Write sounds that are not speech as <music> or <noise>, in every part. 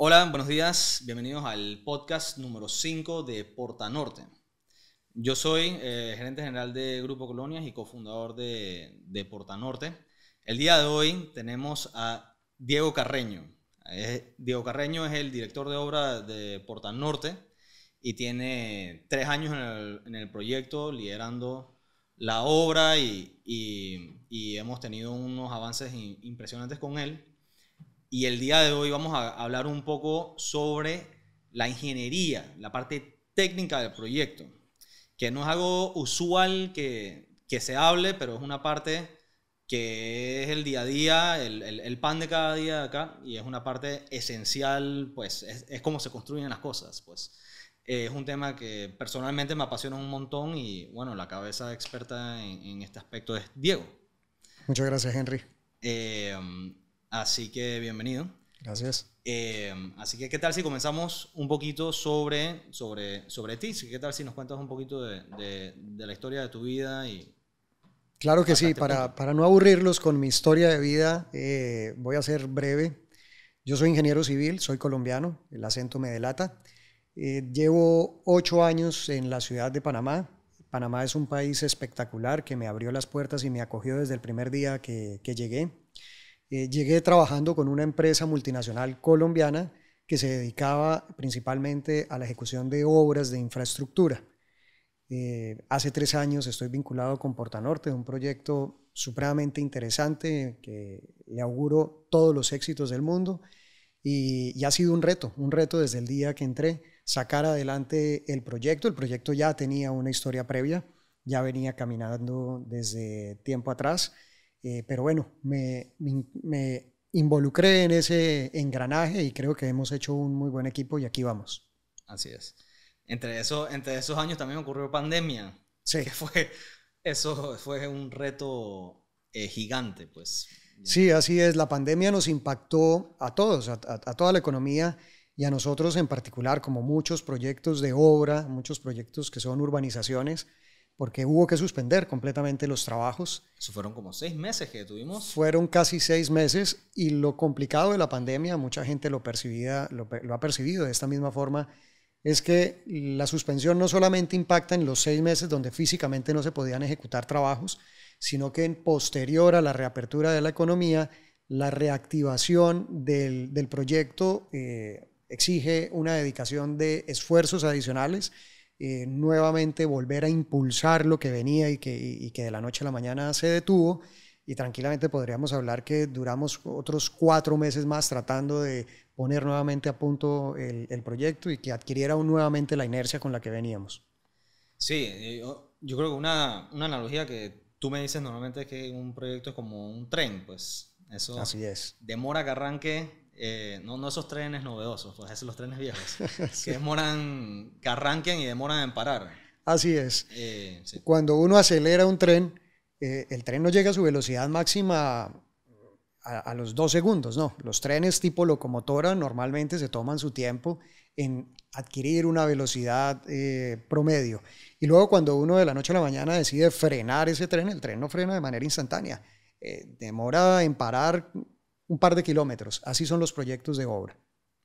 Hola, buenos días. Bienvenidos al podcast número 5 de Porta Norte. Yo soy eh, gerente general de Grupo Colonias y cofundador de, de, Porta Norte. El día de hoy tenemos a Diego Carreño. Eh, Diego Carreño es el director de obra de Porta Norte y tiene tres años en el, proyecto liderando la obra y, hemos tenido unos avances impresionantes con él. Y el día de hoy vamos a hablar un poco sobre la ingeniería, la parte técnica del proyecto, que no es algo usual que, se hable, pero es una parte que es el día a día, el, pan de cada día acá, y es una parte esencial, pues es, como se construyen las cosas, pues es un tema que personalmente me apasiona un montón y bueno, la cabeza experta en, este aspecto es Diego. Muchas gracias, Henry. Eh, Así que bienvenido. Gracias. Eh, así que, ¿qué tal si comenzamos un poquito sobre, sobre, sobre ti? ¿Qué tal si nos cuentas un poquito de, la historia de tu vida? Y claro que sí, para, para, no aburrirlos con mi historia de vida, eh, voy a ser breve. Yo soy ingeniero civil, soy colombiano, el acento me delata. Eh, llevo ocho años en la ciudad de Panamá. Panamá es un país espectacular que me abrió las puertas y me acogió desde el primer día que, que llegué. Eh, llegué trabajando con una empresa multinacional colombiana que se dedicaba principalmente a la ejecución de obras de infraestructura. Eh, hace tres años estoy vinculado con Portanorte, un proyecto supremamente interesante que le auguro todos los éxitos del mundo y ha sido un reto, un reto desde el día que entré, sacar adelante el proyecto. El proyecto ya tenía una historia previa, ya venía caminando desde tiempo atrás eh, pero bueno, me, me, involucré en ese engranaje y creo que hemos hecho un muy buen equipo y aquí vamos. Así es. Entre, eso, entre esos años también ocurrió pandemia. Sí. fue, eso fue un reto eh, gigante, pues. Sí, así es. La pandemia nos impactó a todos, a, toda la economía y a nosotros en particular, como muchos proyectos de obra, muchos proyectos que son urbanizaciones porque hubo que suspender completamente los trabajos. Eso fueron como seis meses que tuvimos. Fueron casi seis meses y lo complicado de la pandemia, mucha gente lo, percibida, lo, ha percibido de esta misma forma, es que la suspensión no solamente impacta en los seis meses donde físicamente no se podían ejecutar trabajos, sino que en posterior a la reapertura de la economía, la reactivación del, del proyecto eh, exige una dedicación de esfuerzos adicionales eh, nuevamente volver a impulsar lo que venía y que, que de la noche a la mañana se detuvo y tranquilamente podríamos hablar que duramos otros cuatro meses más tratando de poner nuevamente a punto el, proyecto y que adquiriera nuevamente la inercia con la que veníamos. Sí, eh, yo, creo que una, analogía que tú me dices normalmente es que un proyecto es como un tren, pues eso es. demora que arranque, eh, no, esos trenes novedosos, pues esos los trenes viejos, <laughs> que demoran, que arranquen y demoran en parar. Así es. Eh, cuando uno acelera un tren, eh, el tren no llega a su velocidad máxima a, a, los dos segundos, no. Los trenes tipo locomotora normalmente se toman su tiempo en adquirir una velocidad promedio. Y luego cuando uno de la noche a la mañana decide frenar ese tren, el tren no frena de manera instantánea. demora en parar un par de kilómetros. Así son los proyectos de obra.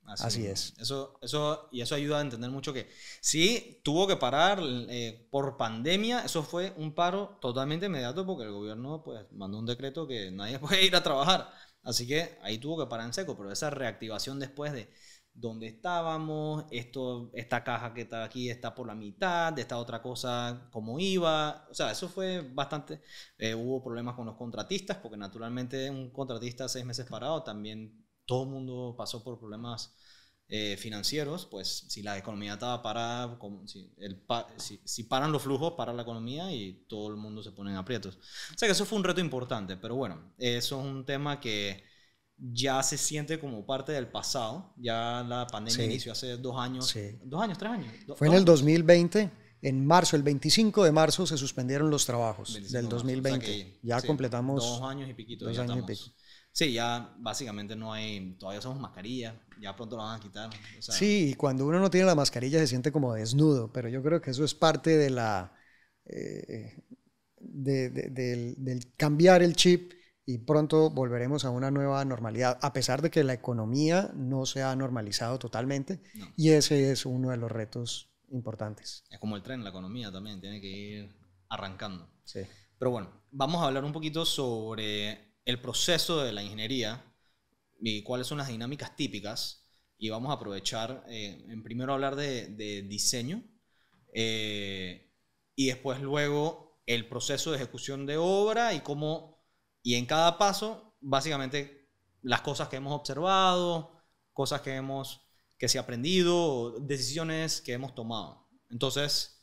Así, es. Eso, eso, y eso ayuda a entender mucho que sí, tuvo que parar eh, por pandemia. Eso fue un paro totalmente inmediato porque el gobierno pues, mandó un decreto que nadie <laughs> puede ir a trabajar. Así que ahí tuvo que parar en seco, pero esa reactivación después de, dónde estábamos, esto, esta caja que está aquí está por la mitad, de esta otra cosa, cómo iba. O sea, eso fue bastante... Eh, hubo problemas con los contratistas, porque naturalmente un contratista seis meses parado también todo el mundo pasó por problemas eh, financieros, pues si la economía estaba parada, como, si, si, si, paran los flujos, para la economía y todo el mundo se pone en aprietos. O sea que eso fue un reto importante, pero bueno, eso es un tema que ya se siente como parte del pasado. Ya la pandemia inició hace dos años. Dos años, tres años. Fue en el 2020. En marzo, el 25 de marzo, se suspendieron los trabajos del 2020. ya completamos. Dos años y piquito. Dos ya Sí, ya básicamente no hay, todavía somos mascarilla, ya pronto la van a quitar. O sí, y cuando uno no tiene la mascarilla se siente como desnudo, pero yo creo que eso es parte de la, eh, de, del, cambiar el chip y pronto volveremos a una nueva normalidad, a pesar de que la economía no se ha normalizado totalmente y ese es uno de los retos importantes. Es como el tren, la economía también tiene que ir arrancando. Sí. Pero bueno, vamos a hablar un poquito sobre el proceso de la ingeniería y cuáles son las dinámicas típicas y vamos a aprovechar eh, en primero hablar de, diseño eh, y después luego el proceso de ejecución de obra y cómo y en cada paso, básicamente, las cosas que hemos observado, cosas que hemos que se ha aprendido, decisiones que hemos tomado. Entonces,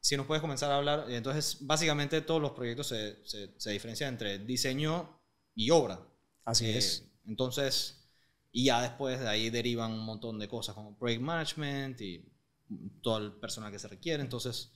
si nos puedes comenzar a hablar, entonces básicamente todos los proyectos se, se, diferencian entre diseño y obra. Así eh, es. Entonces, y ya después de ahí derivan un montón de cosas como project management y todo el personal que se requiere. Entonces,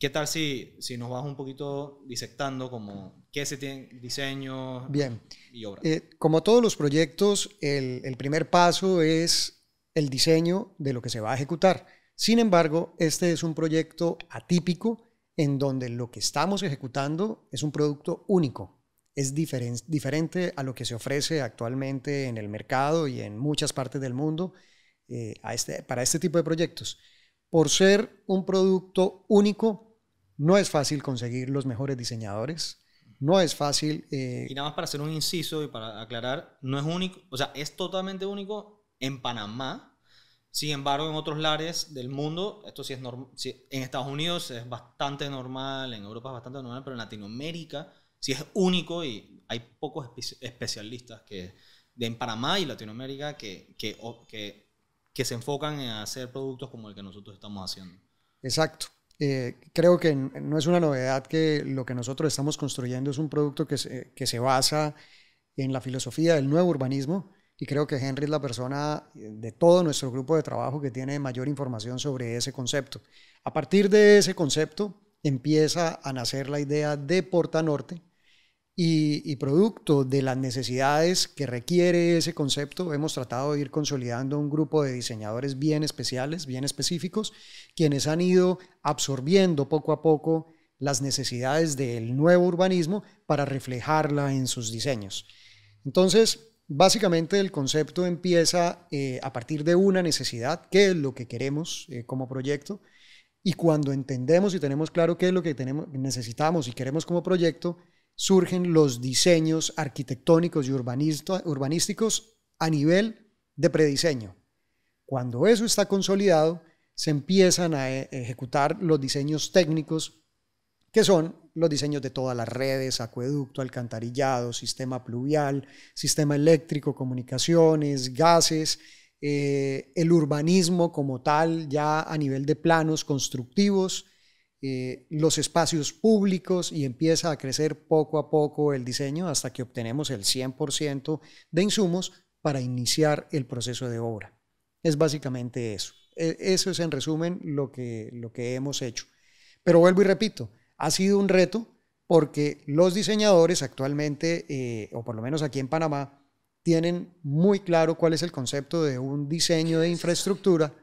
¿Qué tal si, si nos vas un poquito disectando como qué se tiene diseño Bien. y obra? Eh, como todos los proyectos, el, primer paso es el diseño de lo que se va a ejecutar. Sin embargo, este es un proyecto atípico en donde lo que estamos ejecutando es un producto único. Es diferente a lo que se ofrece actualmente en el mercado y en muchas partes del mundo eh, a este, para este tipo de proyectos. Por ser un producto único, no es fácil conseguir los mejores diseñadores. No es fácil. Eh, y nada más para hacer un inciso y para aclarar, no es único, o sea, es totalmente único en Panamá. Sin embargo, en otros lares del mundo, esto sí es normal. en Estados Unidos es bastante normal, en Europa es bastante normal, pero en Latinoamérica sí es único y hay pocos especialistas que de Panamá y Latinoamérica que, que, que se enfocan en hacer productos como el que nosotros estamos haciendo. Exacto. Eh, creo que no es una novedad que lo que nosotros estamos construyendo es un producto que se, que se basa en la filosofía del nuevo urbanismo y creo que Henry es la persona eh, de todo nuestro grupo de trabajo que tiene mayor información sobre ese concepto. A partir de ese concepto empieza a nacer la idea de Porta Norte, y, producto de las necesidades que requiere ese concepto, hemos tratado de ir consolidando un grupo de diseñadores bien especiales, bien específicos, quienes han ido absorbiendo poco a poco las necesidades del nuevo urbanismo para reflejarla en sus diseños. Entonces, básicamente el concepto empieza eh, a partir de una necesidad, qué es lo que queremos eh, como proyecto, y cuando entendemos y tenemos claro qué es lo que necesitamos y queremos como proyecto, surgen los diseños arquitectónicos y urbanísticos a nivel de prediseño. Cuando eso está consolidado, se empiezan a e, ejecutar los diseños técnicos, que son los diseños de todas las redes, acueducto, alcantarillado, sistema pluvial, sistema eléctrico, comunicaciones, gases, eh, el urbanismo como tal, ya a nivel de planos constructivos, eh, los espacios públicos y empieza a crecer poco a poco el diseño hasta que obtenemos el 100% de insumos para iniciar el proceso de obra. Es básicamente eso. E, eso es en resumen lo que, lo que hemos hecho. Pero vuelvo y repito, ha sido un reto porque los diseñadores actualmente, eh, o por lo menos aquí en Panamá, tienen muy claro cuál es el concepto de un diseño de infraestructura,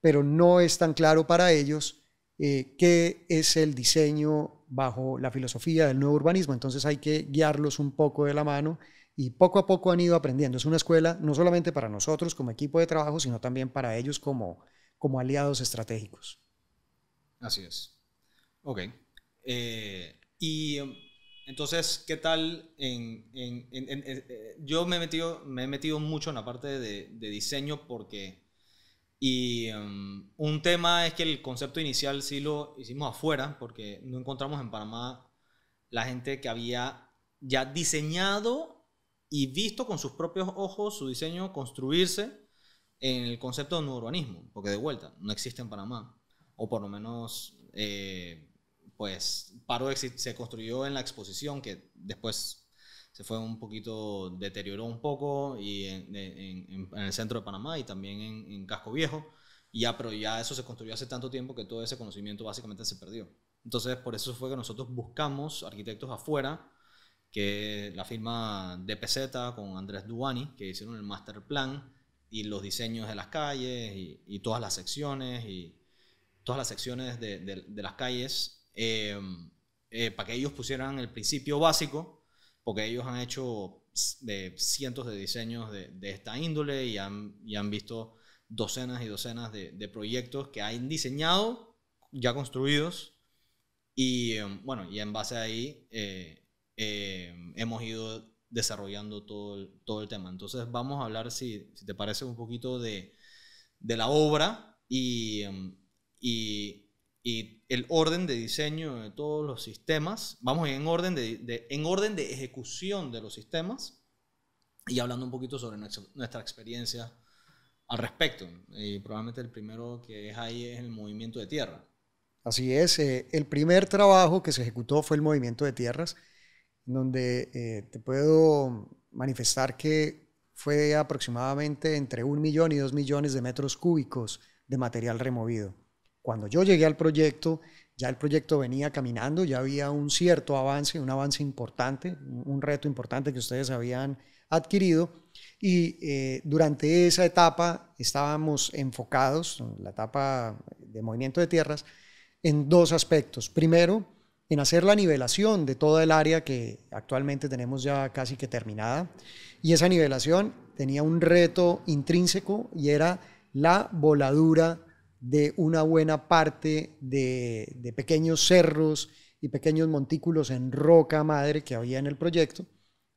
pero no es tan claro para ellos eh, qué es el diseño bajo la filosofía del nuevo urbanismo. Entonces hay que guiarlos un poco de la mano y poco a poco han ido aprendiendo. Es una escuela no solamente para nosotros como equipo de trabajo, sino también para ellos como, como aliados estratégicos. Así es. Ok. Eh, y um, entonces, ¿qué tal? Eh, yo me he, metido, me he metido mucho en la parte de diseño porque y em, un tema es que el concepto inicial sí lo hicimos afuera, porque no encontramos en Panamá la gente que había ya diseñado y visto con sus propios ojos su diseño construirse en el concepto de urbanismo, porque de vuelta, no existe en Panamá, o por lo menos, eh, pues, Paro se construyó en la exposición que después se fue un poquito, deterioró un poco y en, el centro de Panamá y también en, Casco Viejo. Y ya, pero ya eso se construyó hace tanto tiempo que todo ese conocimiento básicamente se perdió. Entonces, por eso fue que nosotros buscamos arquitectos afuera, que la firma DPZ con Andrés Duani, que hicieron el master plan y los diseños de las calles y, todas las secciones y todas las secciones de, las calles, eh, eh, para que ellos pusieran el principio básico porque ellos han hecho cientos de diseños de, esta índole y han, y han, visto docenas y docenas de, proyectos que han diseñado, ya construidos, y em, bueno, y en base a ahí eh, em, hemos ido desarrollando todo el, todo el tema. Entonces vamos a hablar, si, si te parece, un poquito de, de la obra y, em, y y el orden de diseño de todos los sistemas. Vamos en orden de, en orden de ejecución de los sistemas y hablando un poquito sobre nuestra, experiencia al respecto. Y probablemente el primero que es ahí es el movimiento de tierra. Así es, eh, el primer trabajo que se ejecutó fue el movimiento de tierras, donde eh, te puedo manifestar que fue aproximadamente entre un millón y dos millones de metros cúbicos de material removido. Cuando yo llegué al proyecto, ya el proyecto venía caminando, ya había un cierto avance, un avance importante, un reto importante que ustedes habían adquirido. Y eh, durante esa etapa estábamos enfocados, la etapa de movimiento de tierras, en dos aspectos. Primero, en hacer la nivelación de toda el área que actualmente tenemos ya casi que terminada. Y esa nivelación tenía un reto intrínseco y era la voladura de una buena parte de, pequeños cerros y pequeños montículos en roca madre que había en el proyecto,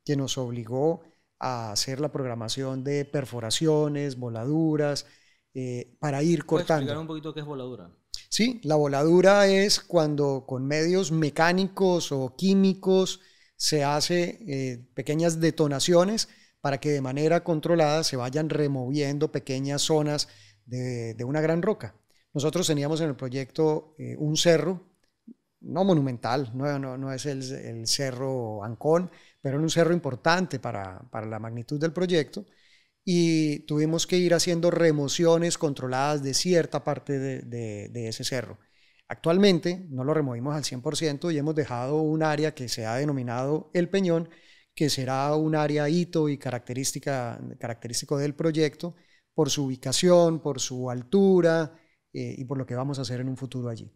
que nos obligó a hacer la programación de perforaciones, voladuras, eh, para ir cortando. explicar un poquito qué es voladura? Sí, la voladura es cuando con medios mecánicos o químicos se hace eh, pequeñas detonaciones para que de manera controlada se vayan removiendo pequeñas zonas de, una gran roca. Nosotros teníamos en el proyecto eh, un cerro, no monumental, no, es el, cerro Ancón, pero era un cerro importante para, para la magnitud del proyecto y tuvimos que ir haciendo remociones controladas de cierta parte de, de, ese cerro. Actualmente no lo removimos al 100% y hemos dejado un área que se ha denominado el Peñón, que será un área hito y característica, característico del proyecto, por su ubicación, por su altura eh, y por lo que vamos a hacer en un futuro allí.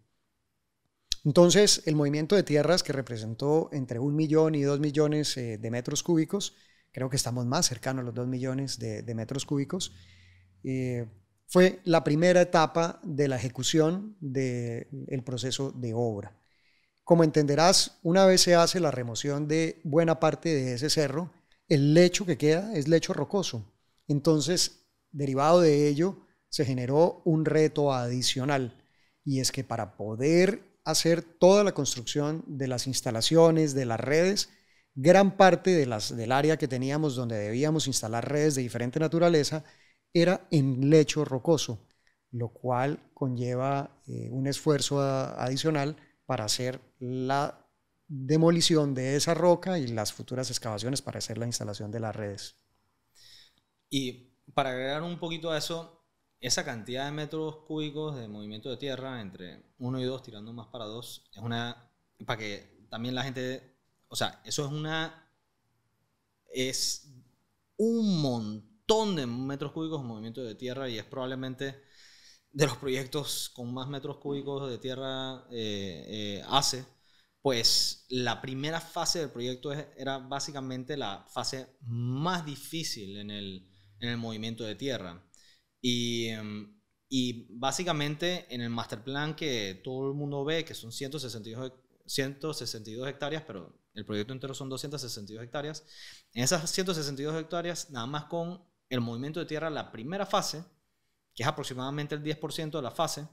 Entonces, el movimiento de tierras que representó entre un millón y dos millones eh, de metros cúbicos, creo que estamos más cercanos a los dos millones de, metros cúbicos, eh, fue la primera etapa de la ejecución del proceso de obra. Como entenderás, una vez se hace la remoción de buena parte de ese cerro, el lecho que queda es lecho rocoso. Entonces, Derivado de ello, se generó un reto adicional, y es que para poder hacer toda la construcción de las instalaciones, de las redes, gran parte de las, del área que teníamos donde debíamos instalar redes de diferente naturaleza era en lecho rocoso, lo cual conlleva eh, un esfuerzo ah, adicional para hacer la demolición de esa roca y las futuras excavaciones para hacer la instalación de las redes. Y para agregar un poquito a eso, esa cantidad de metros cúbicos de movimiento de tierra entre uno y dos tirando más para dos, es una. para que también la gente. O sea, eso es una. es un montón de metros cúbicos de movimiento de tierra y es probablemente de los proyectos con más metros cúbicos de tierra eh, eh, hace, pues la primera fase del proyecto era básicamente la fase más difícil en el, en el movimiento de tierra. Y, em, y básicamente en el master plan que todo el mundo ve, que son 162, 162 hectáreas, pero el proyecto entero son 262 hectáreas, en esas 162 hectáreas, nada más con el movimiento de tierra, la primera fase, que es aproximadamente el 10% de la fase,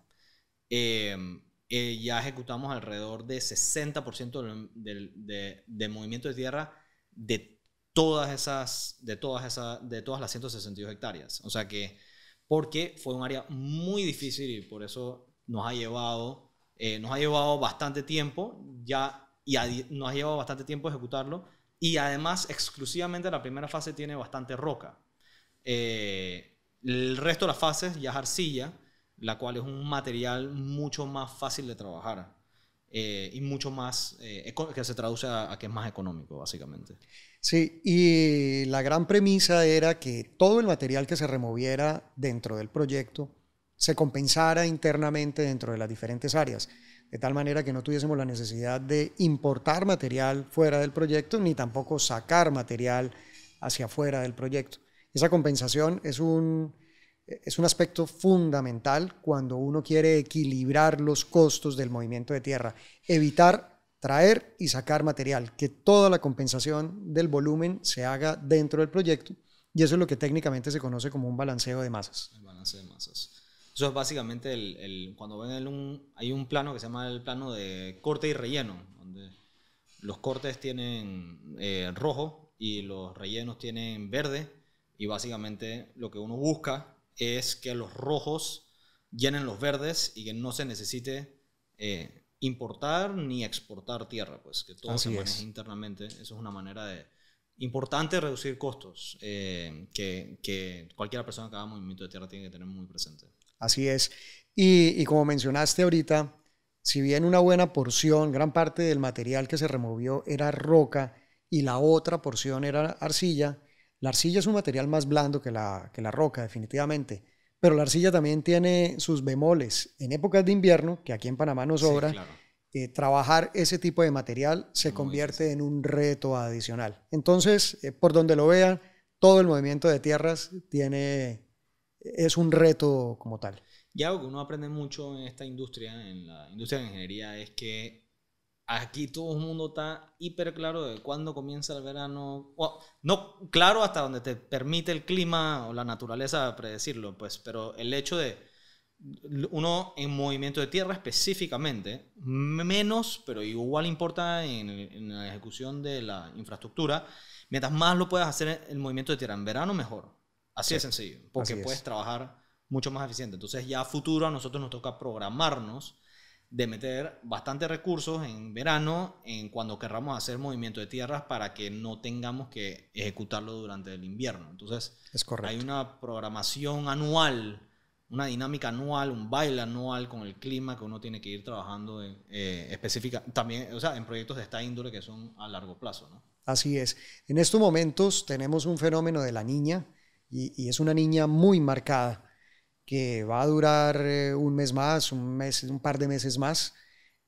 em, eh, ya ejecutamos alrededor de 60% del, del movimiento de tierra de todas esas, de, todas esas, de todas las 162 hectáreas. O sea que, porque fue un área muy difícil y por eso nos ha llevado, eh, nos ha llevado bastante tiempo ya, y nos ha llevado bastante tiempo ejecutarlo. Y además, exclusivamente la primera fase tiene bastante roca. Eh, el resto de las fases ya es arcilla, la cual es un material mucho más fácil de trabajar. Eh, y mucho más, eh, que se traduce a, a, que es más económico, básicamente. Sí, y la gran premisa era que todo el material que se removiera dentro del proyecto se compensara internamente dentro de las diferentes áreas, de tal manera que no tuviésemos la necesidad de importar material fuera del proyecto, ni tampoco sacar material hacia afuera del proyecto. Esa compensación es un es un aspecto fundamental cuando uno quiere equilibrar los costos del movimiento de tierra, evitar traer y sacar material, que toda la compensación del volumen se haga dentro del proyecto y eso es lo que técnicamente se conoce como un balanceo de masas. El balanceo de masas. Eso es básicamente el, cuando ven un, hay un plano que se llama el plano de corte y relleno, donde los cortes tienen eh, rojo y los rellenos tienen verde y básicamente lo que uno busca es que los rojos llenen los verdes y que no se necesite eh, importar ni exportar tierra, pues que todo se maneje internamente. Eso es una manera de, importante reducir costos eh, que, cualquier persona que haga movimiento de tierra tiene que tener muy presente. Así es. Y, y, como mencionaste ahorita, si bien una buena porción, gran parte del material que se removió era roca y la otra porción era arcilla, la arcilla es un material más blando que la, que la roca, definitivamente. Pero la arcilla también tiene sus bemoles. En épocas de invierno, que aquí en Panamá no sobra, eh, trabajar ese tipo de material se convierte en un reto adicional. Entonces, eh, por donde lo vean, todo el movimiento de tierras tiene, es un reto como tal. Y algo que uno aprende mucho en esta industria, en la industria de ingeniería, es que aquí todo el mundo está hiper claro de cuándo comienza el verano. no claro hasta donde te permite el clima o la naturaleza predecirlo, pues, pero el hecho de uno en movimiento de tierra específicamente, menos, pero igual importa en, la ejecución de la infraestructura, mientras más lo puedas hacer el movimiento de tierra en verano, mejor. Así es de sencillo, porque puedes trabajar mucho más eficiente. Entonces ya a futuro a nosotros nos toca programarnos de meter bastantes recursos en verano, en cuando querramos hacer movimiento de tierras para que no tengamos que ejecutarlo durante el invierno. Entonces, es correcto. hay una programación anual, una dinámica anual, un baile anual con el clima que uno tiene que ir trabajando eh, específica, también, o sea, en proyectos de esta índole que son a largo plazo, Así es. En estos momentos tenemos un fenómeno de la niña y es una niña muy marcada que va a durar eh, un mes más, un, mes, un par de meses más.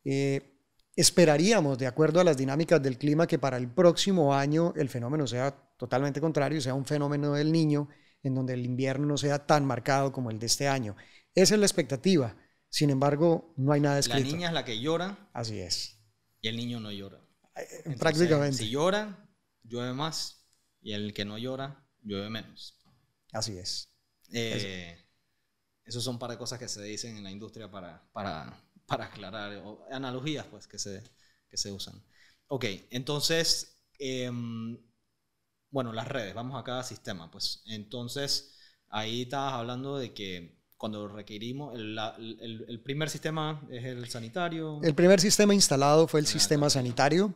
Eh, esperaríamos, de acuerdo a las dinámicas del clima, que para el próximo año el fenómeno sea totalmente contrario, sea un fenómeno del niño, en donde el invierno no sea tan marcado como el de este año. Esa es la expectativa. Sin embargo, no hay nada escrito. La niña es la que llora. Así es. Y el niño no llora. Eh, prácticamente. Si llora, llueve más. Y el que no llora, llueve menos. Así es. Eh, esos son para cosas que se dicen en la industria para, para, para aclarar, analogías pues que se, que se usan. Ok, entonces, em, bueno, las redes, vamos a cada sistema, pues. Entonces, ahí estabas hablando de que cuando requerimos, el, el, primer sistema es el sanitario. El primer sistema instalado fue el sistema sanitario,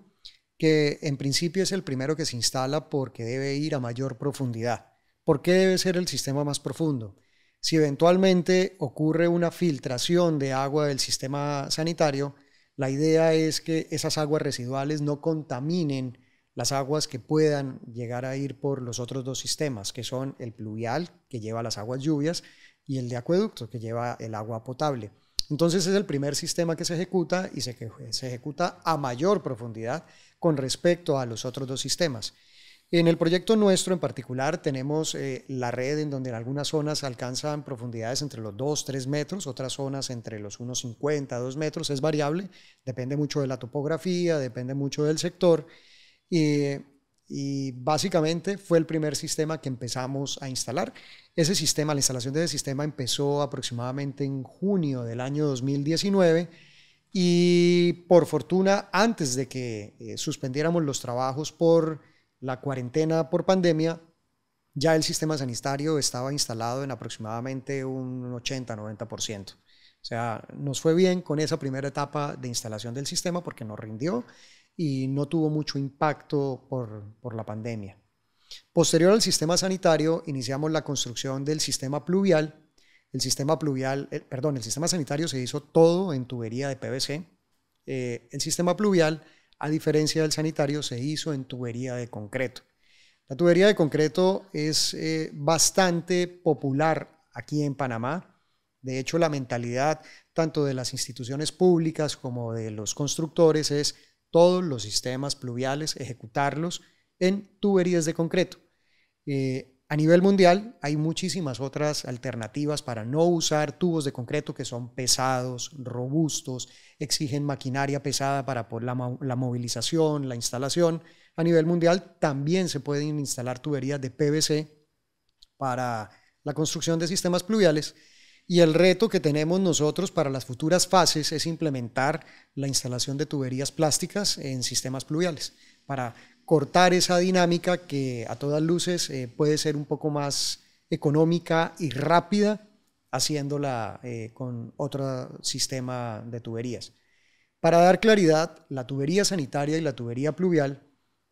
que en principio es el primero que se instala porque debe ir a mayor profundidad. ¿Por qué debe ser el sistema más profundo? Si eventualmente ocurre una filtración de agua del sistema sanitario, la idea es que esas aguas residuales no contaminen las aguas que puedan llegar a ir por los otros dos sistemas, que son el pluvial, que lleva las aguas lluvias, y el de acueducto, que lleva el agua potable. Entonces es el primer sistema que se ejecuta y se, ejecuta a mayor profundidad con respecto a los otros dos sistemas. En el proyecto nuestro en particular tenemos eh, la red en donde en algunas zonas alcanzan profundidades entre los 2, 3 metros, otras zonas entre los 1,50, 2 metros, es variable, depende mucho de la topografía, depende mucho del sector. y básicamente fue el primer sistema que empezamos a instalar. Ese sistema, la instalación de ese sistema empezó aproximadamente en junio del año 2019 y por fortuna antes de que eh, suspendiéramos los trabajos por la cuarentena por pandemia, ya el sistema sanitario estaba instalado en aproximadamente un 80-90%. O sea, nos fue bien con esa primera etapa de instalación del sistema porque nos rindió y no tuvo mucho impacto por, la pandemia. Posterior al sistema sanitario, iniciamos la construcción del sistema pluvial. El sistema pluvial, eh, perdón, el sistema sanitario se hizo todo en tubería de PVC. Eh, el sistema pluvial a diferencia del sanitario, se hizo en tubería de concreto. La tubería de concreto es eh, bastante popular aquí en Panamá. De hecho, la mentalidad tanto de las instituciones públicas como de los constructores es todos los sistemas pluviales, ejecutarlos en tuberías de concreto. Eh, a nivel mundial hay muchísimas otras alternativas para no usar tubos de concreto que son pesados, robustos, exigen maquinaria pesada para la, la movilización, la instalación. A nivel mundial también se pueden instalar tuberías de PVC para la construcción de sistemas pluviales. Y el reto que tenemos nosotros para las futuras fases es implementar la instalación de tuberías plásticas en sistemas pluviales para cortar esa dinámica que a todas luces eh, puede ser un poco más económica y rápida haciéndola eh, con otro sistema de tuberías. Para dar claridad, la tubería sanitaria y la tubería pluvial,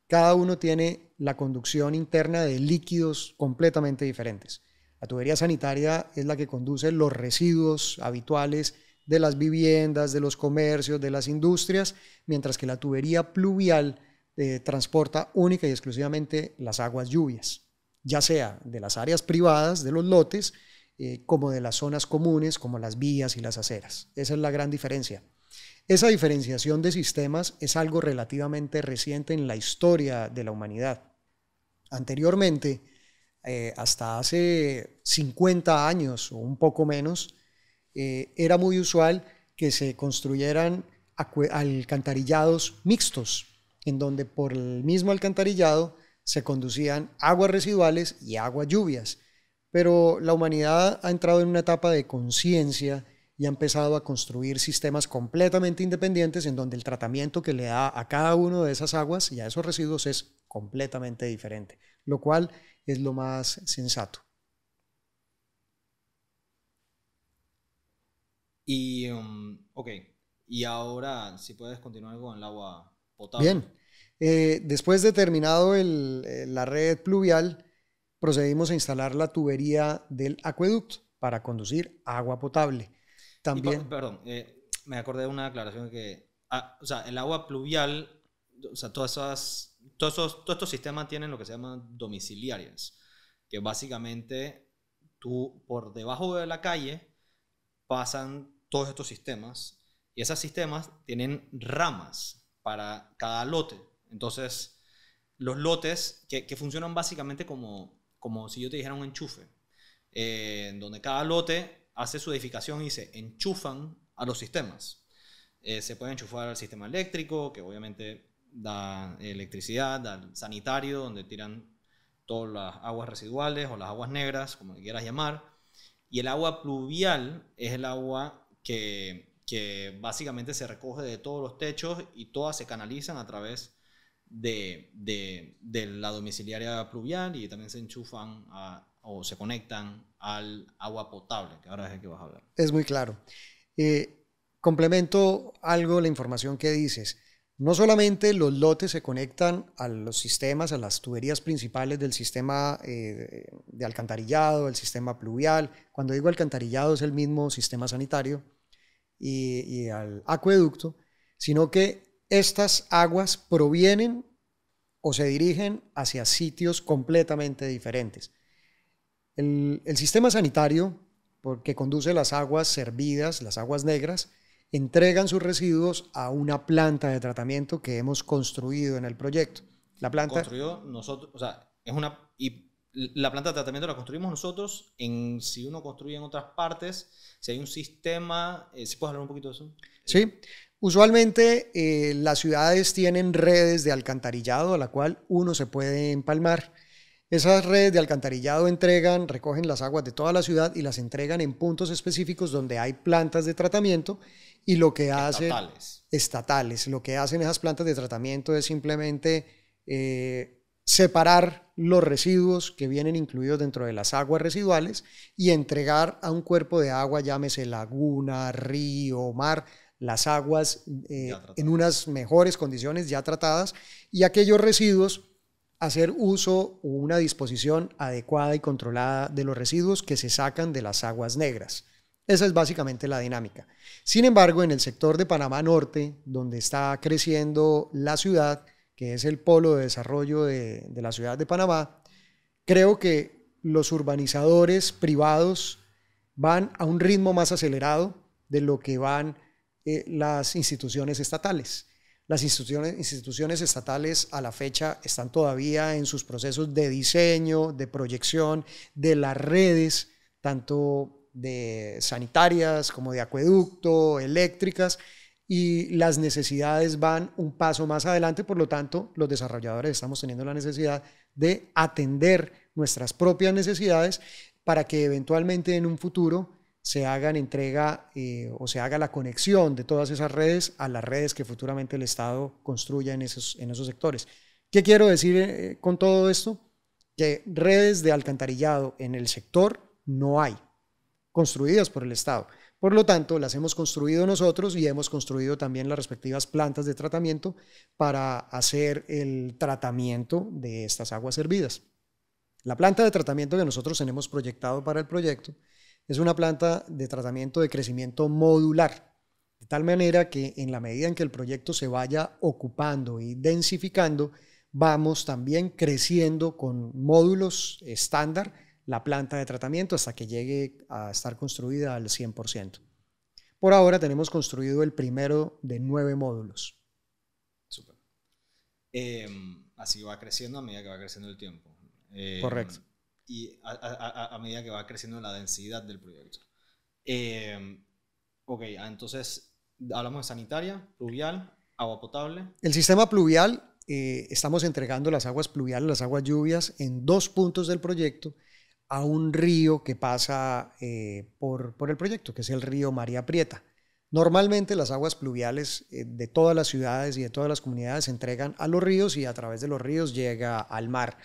cada uno tiene la conducción interna de líquidos completamente diferentes. La tubería sanitaria es la que conduce los residuos habituales de las viviendas, de los comercios, de las industrias, mientras que la tubería pluvial eh, transporta única y exclusivamente las aguas lluvias, ya sea de las áreas privadas, de los lotes, eh, como de las zonas comunes, como las vías y las aceras. Esa es la gran diferencia. Esa diferenciación de sistemas es algo relativamente reciente en la historia de la humanidad. Anteriormente, eh, hasta hace 50 años o un poco menos, era muy usual que se construyeran alcantarillados mixtos, en donde por el mismo alcantarillado se conducían aguas residuales y aguas lluvias. Pero la humanidad ha entrado en una etapa de conciencia y ha empezado a construir sistemas completamente independientes en donde el tratamiento que le da a cada uno de esas aguas y a esos residuos es completamente diferente, lo cual es lo más sensato. Y, um, y ahora si puedes continuar con el agua Bien. Eh, después de terminado eh, la red pluvial, procedimos a instalar la tubería del acueducto para conducir agua potable. También. perdón, eh, me acordé de una aclaración que. Ah, o sea, el agua pluvial, o sea, todas esas, todos, todos estos sistemas tienen lo que se llaman domiciliarias, que básicamente tú por debajo de la calle pasan todos estos sistemas y esos sistemas tienen ramas para cada lote. Entonces, los lotes que, funcionan básicamente como, como si yo te dijera un enchufe, eh, donde cada lote hace su edificación y se enchufan a los sistemas. Eh, se puede enchufar al sistema eléctrico, que obviamente da electricidad, al sanitario, donde tiran todas las aguas residuales o las aguas negras, como quieras llamar. Y el agua pluvial es el agua que que básicamente se recoge de todos los techos y todas se canalizan a través de, la domiciliaria pluvial y también se enchufan o se conectan al agua potable, que ahora es el que vas a hablar. Es muy claro. Eh, complemento algo la información que dices. No solamente los lotes se conectan a los sistemas, a las tuberías principales del sistema eh, de alcantarillado, el sistema pluvial. Cuando digo alcantarillado es el mismo sistema sanitario y, al acueducto, sino que estas aguas provienen o se dirigen hacia sitios completamente diferentes. El, sistema sanitario, porque conduce las aguas servidas, las aguas negras, entregan sus residuos a una planta de tratamiento que hemos construido en el proyecto. La planta... nosotros, o sea, es una la planta de tratamiento la construimos nosotros. En, si uno construye en otras partes, si hay un sistema, eh, Si puede puedes hablar un poquito de eso? Sí. Usualmente eh, las ciudades tienen redes de alcantarillado a la cual uno se puede empalmar. Esas redes de alcantarillado entregan, recogen las aguas de toda la ciudad y las entregan en puntos específicos donde hay plantas de tratamiento y lo que hacen... Estatales. Estatales. Lo que hacen esas plantas de tratamiento es simplemente eh, separar los residuos que vienen incluidos dentro de las aguas residuales y entregar a un cuerpo de agua, llámese laguna, río, mar, las aguas eh, en unas mejores condiciones ya tratadas y aquellos residuos hacer uso o una disposición adecuada y controlada de los residuos que se sacan de las aguas negras. Esa es básicamente la dinámica. Sin embargo, en el sector de Panamá Norte, donde está creciendo la ciudad, que es el polo de desarrollo de, la ciudad de Panamá, creo que los urbanizadores privados van a un ritmo más acelerado de lo que van eh, las instituciones estatales. Las instituciones, instituciones estatales a la fecha están todavía en sus procesos de diseño, de proyección de las redes, tanto de sanitarias como de acueducto, eléctricas, y las necesidades van un paso más adelante, por lo tanto, los desarrolladores estamos teniendo la necesidad de atender nuestras propias necesidades para que eventualmente en un futuro se hagan entrega eh, o se haga la conexión de todas esas redes a las redes que futuramente el Estado construya en esos, en sectores. ¿Qué quiero decir eh, con todo esto? Que redes de alcantarillado en el sector no hay, construidas por el Estado. Por lo tanto, las hemos construido nosotros y hemos construido también las respectivas plantas de tratamiento para hacer el tratamiento de estas aguas hervidas. La planta de tratamiento que nosotros tenemos proyectado para el proyecto es una planta de tratamiento de crecimiento modular, de tal manera que en la medida en que el proyecto se vaya ocupando y densificando, vamos también creciendo con módulos estándar la planta de tratamiento hasta que llegue a estar construida al 100%. Por ahora tenemos construido el primero de nueve módulos. Súper. Em, así va creciendo a medida que va creciendo el tiempo. Em, Correcto. Y a, medida que va creciendo la densidad del proyecto. Em, ok, ah, entonces hablamos de sanitaria, pluvial, agua potable. El sistema pluvial, eh, estamos entregando las aguas pluviales, las aguas lluvias en dos puntos del proyecto a un río que pasa eh, por, el proyecto, que es el río María Prieta. Normalmente las aguas pluviales eh, de todas las ciudades y de todas las comunidades se entregan a los ríos y a través de los ríos llega al mar.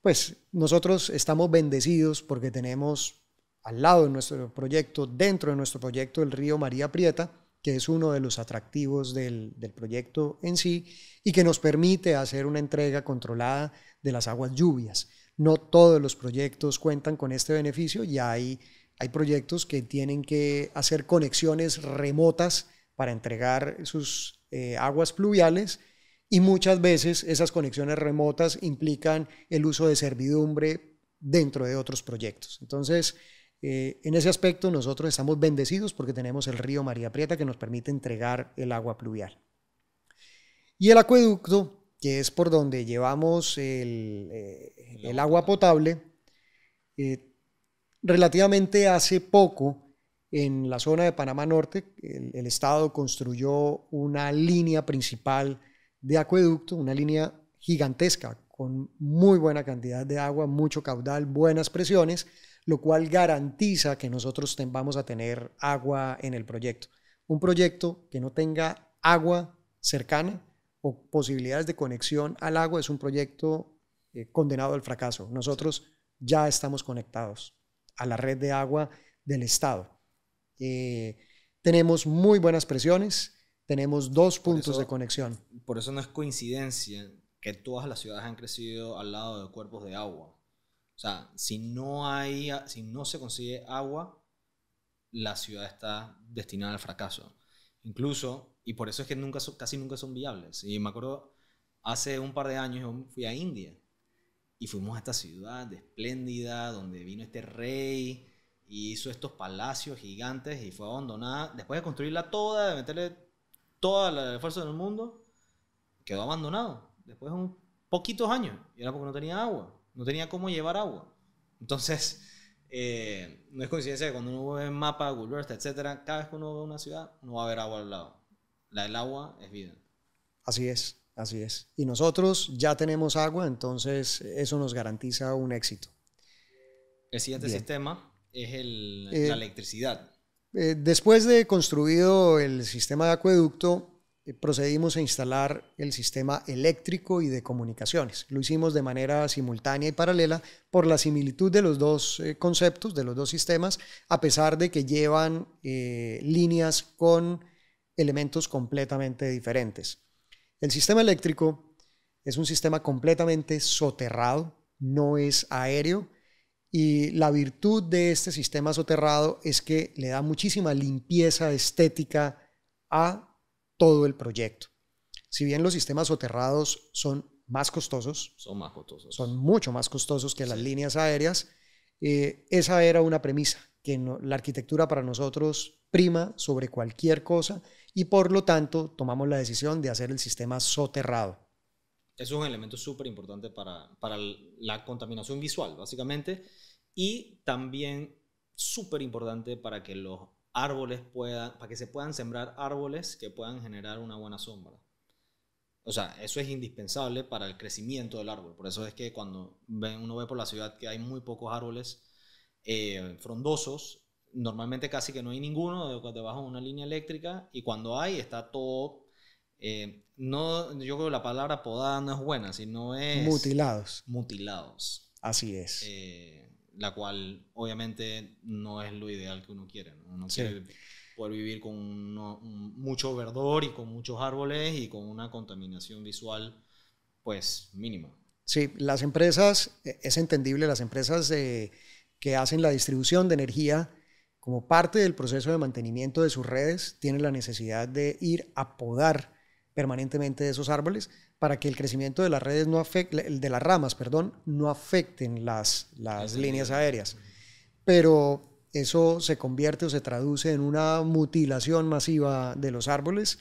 Pues nosotros estamos bendecidos porque tenemos al lado de nuestro proyecto, dentro de nuestro proyecto, el río María Prieta, que es uno de los atractivos del, proyecto en sí y que nos permite hacer una entrega controlada de las aguas lluvias no todos los proyectos cuentan con este beneficio y hay, hay proyectos que tienen que hacer conexiones remotas para entregar sus eh, aguas pluviales y muchas veces esas conexiones remotas implican el uso de servidumbre dentro de otros proyectos. Entonces, eh, en ese aspecto nosotros estamos bendecidos porque tenemos el río María Prieta que nos permite entregar el agua pluvial. Y el acueducto que es por donde llevamos el, eh, agua potable, eh, relativamente hace poco, en la zona de Panamá Norte, el, Estado construyó una línea principal de acueducto, una línea gigantesca, con muy buena cantidad de agua, mucho caudal, buenas presiones, lo cual garantiza que nosotros vamos a tener agua en el proyecto. Un proyecto que no tenga agua cercana o posibilidades de conexión al agua es un proyecto eh, condenado al fracaso. Nosotros ya estamos conectados a la red de agua del Estado. Eh, tenemos muy buenas presiones, tenemos dos puntos de conexión. Por eso no es coincidencia que todas las ciudades han crecido al lado de cuerpos de agua. O sea, si no, hay, si no se consigue agua, la ciudad está destinada al fracaso. Incluso y por eso es que nunca, casi nunca son viables. Y me acuerdo, hace un par de años yo fui a India y fuimos a esta ciudad espléndida donde vino este rey y hizo estos palacios gigantes y fue abandonada. Después de construirla toda, de meterle todo el esfuerzo del mundo, quedó abandonado. Después de un poquitos años. Y era porque no tenía agua. No tenía cómo llevar agua. Entonces, <laughs> eh, no es coincidencia que cuando uno ve mapa, Google Earth, etc., cada vez que uno ve una ciudad, no va a haber agua al lado la del agua es vida. Así es, así es. Y nosotros ya tenemos agua, entonces eso nos garantiza un éxito. El siguiente sistema es el, la eh, electricidad. Eh, después de construido el sistema de acueducto, eh, procedimos a instalar el sistema eléctrico y de comunicaciones. Lo hicimos de manera simultánea y paralela por la similitud de los dos conceptos, de los dos sistemas, a pesar de que llevan líneas con elementos completamente diferentes. El sistema eléctrico es un sistema completamente soterrado, no es aéreo, y la virtud de este sistema soterrado es que le da muchísima limpieza estética a todo el proyecto. Si bien los sistemas soterrados son más costosos, son más costosos, son mucho más costosos que las líneas aéreas, eh, esa era una premisa que la arquitectura para nosotros prima sobre cualquier cosa y por lo tanto tomamos la decisión de hacer el sistema soterrado. Eso es un elemento súper importante para, la contaminación visual, básicamente, y también súper importante para que los árboles puedan, para que se puedan sembrar árboles que puedan generar una buena sombra. O sea, eso es indispensable para el crecimiento del árbol. Por eso es que cuando uno ve por la ciudad que hay muy pocos árboles eh, frondosos, normalmente casi que no hay ninguno debajo de una línea eléctrica y cuando hay está todo... Eh, no, yo creo que la palabra podada no es buena, sino es... Mutilados. Mutilados. Así es. Eh, la cual obviamente no es lo ideal que uno quiere. ¿no? Uno quiere poder vivir con mucho verdor y con muchos árboles y con una contaminación visual pues mínima. Sí, las empresas, e, es entendible, las empresas eh, que hacen la distribución de energía como parte del proceso de mantenimiento de sus redes, tiene la necesidad de ir a podar permanentemente de esos árboles para que el crecimiento de las redes no afecte, de las ramas, perdón, no afecten las, líneas aéreas. Pero eso se convierte o se traduce en una mutilación masiva de los árboles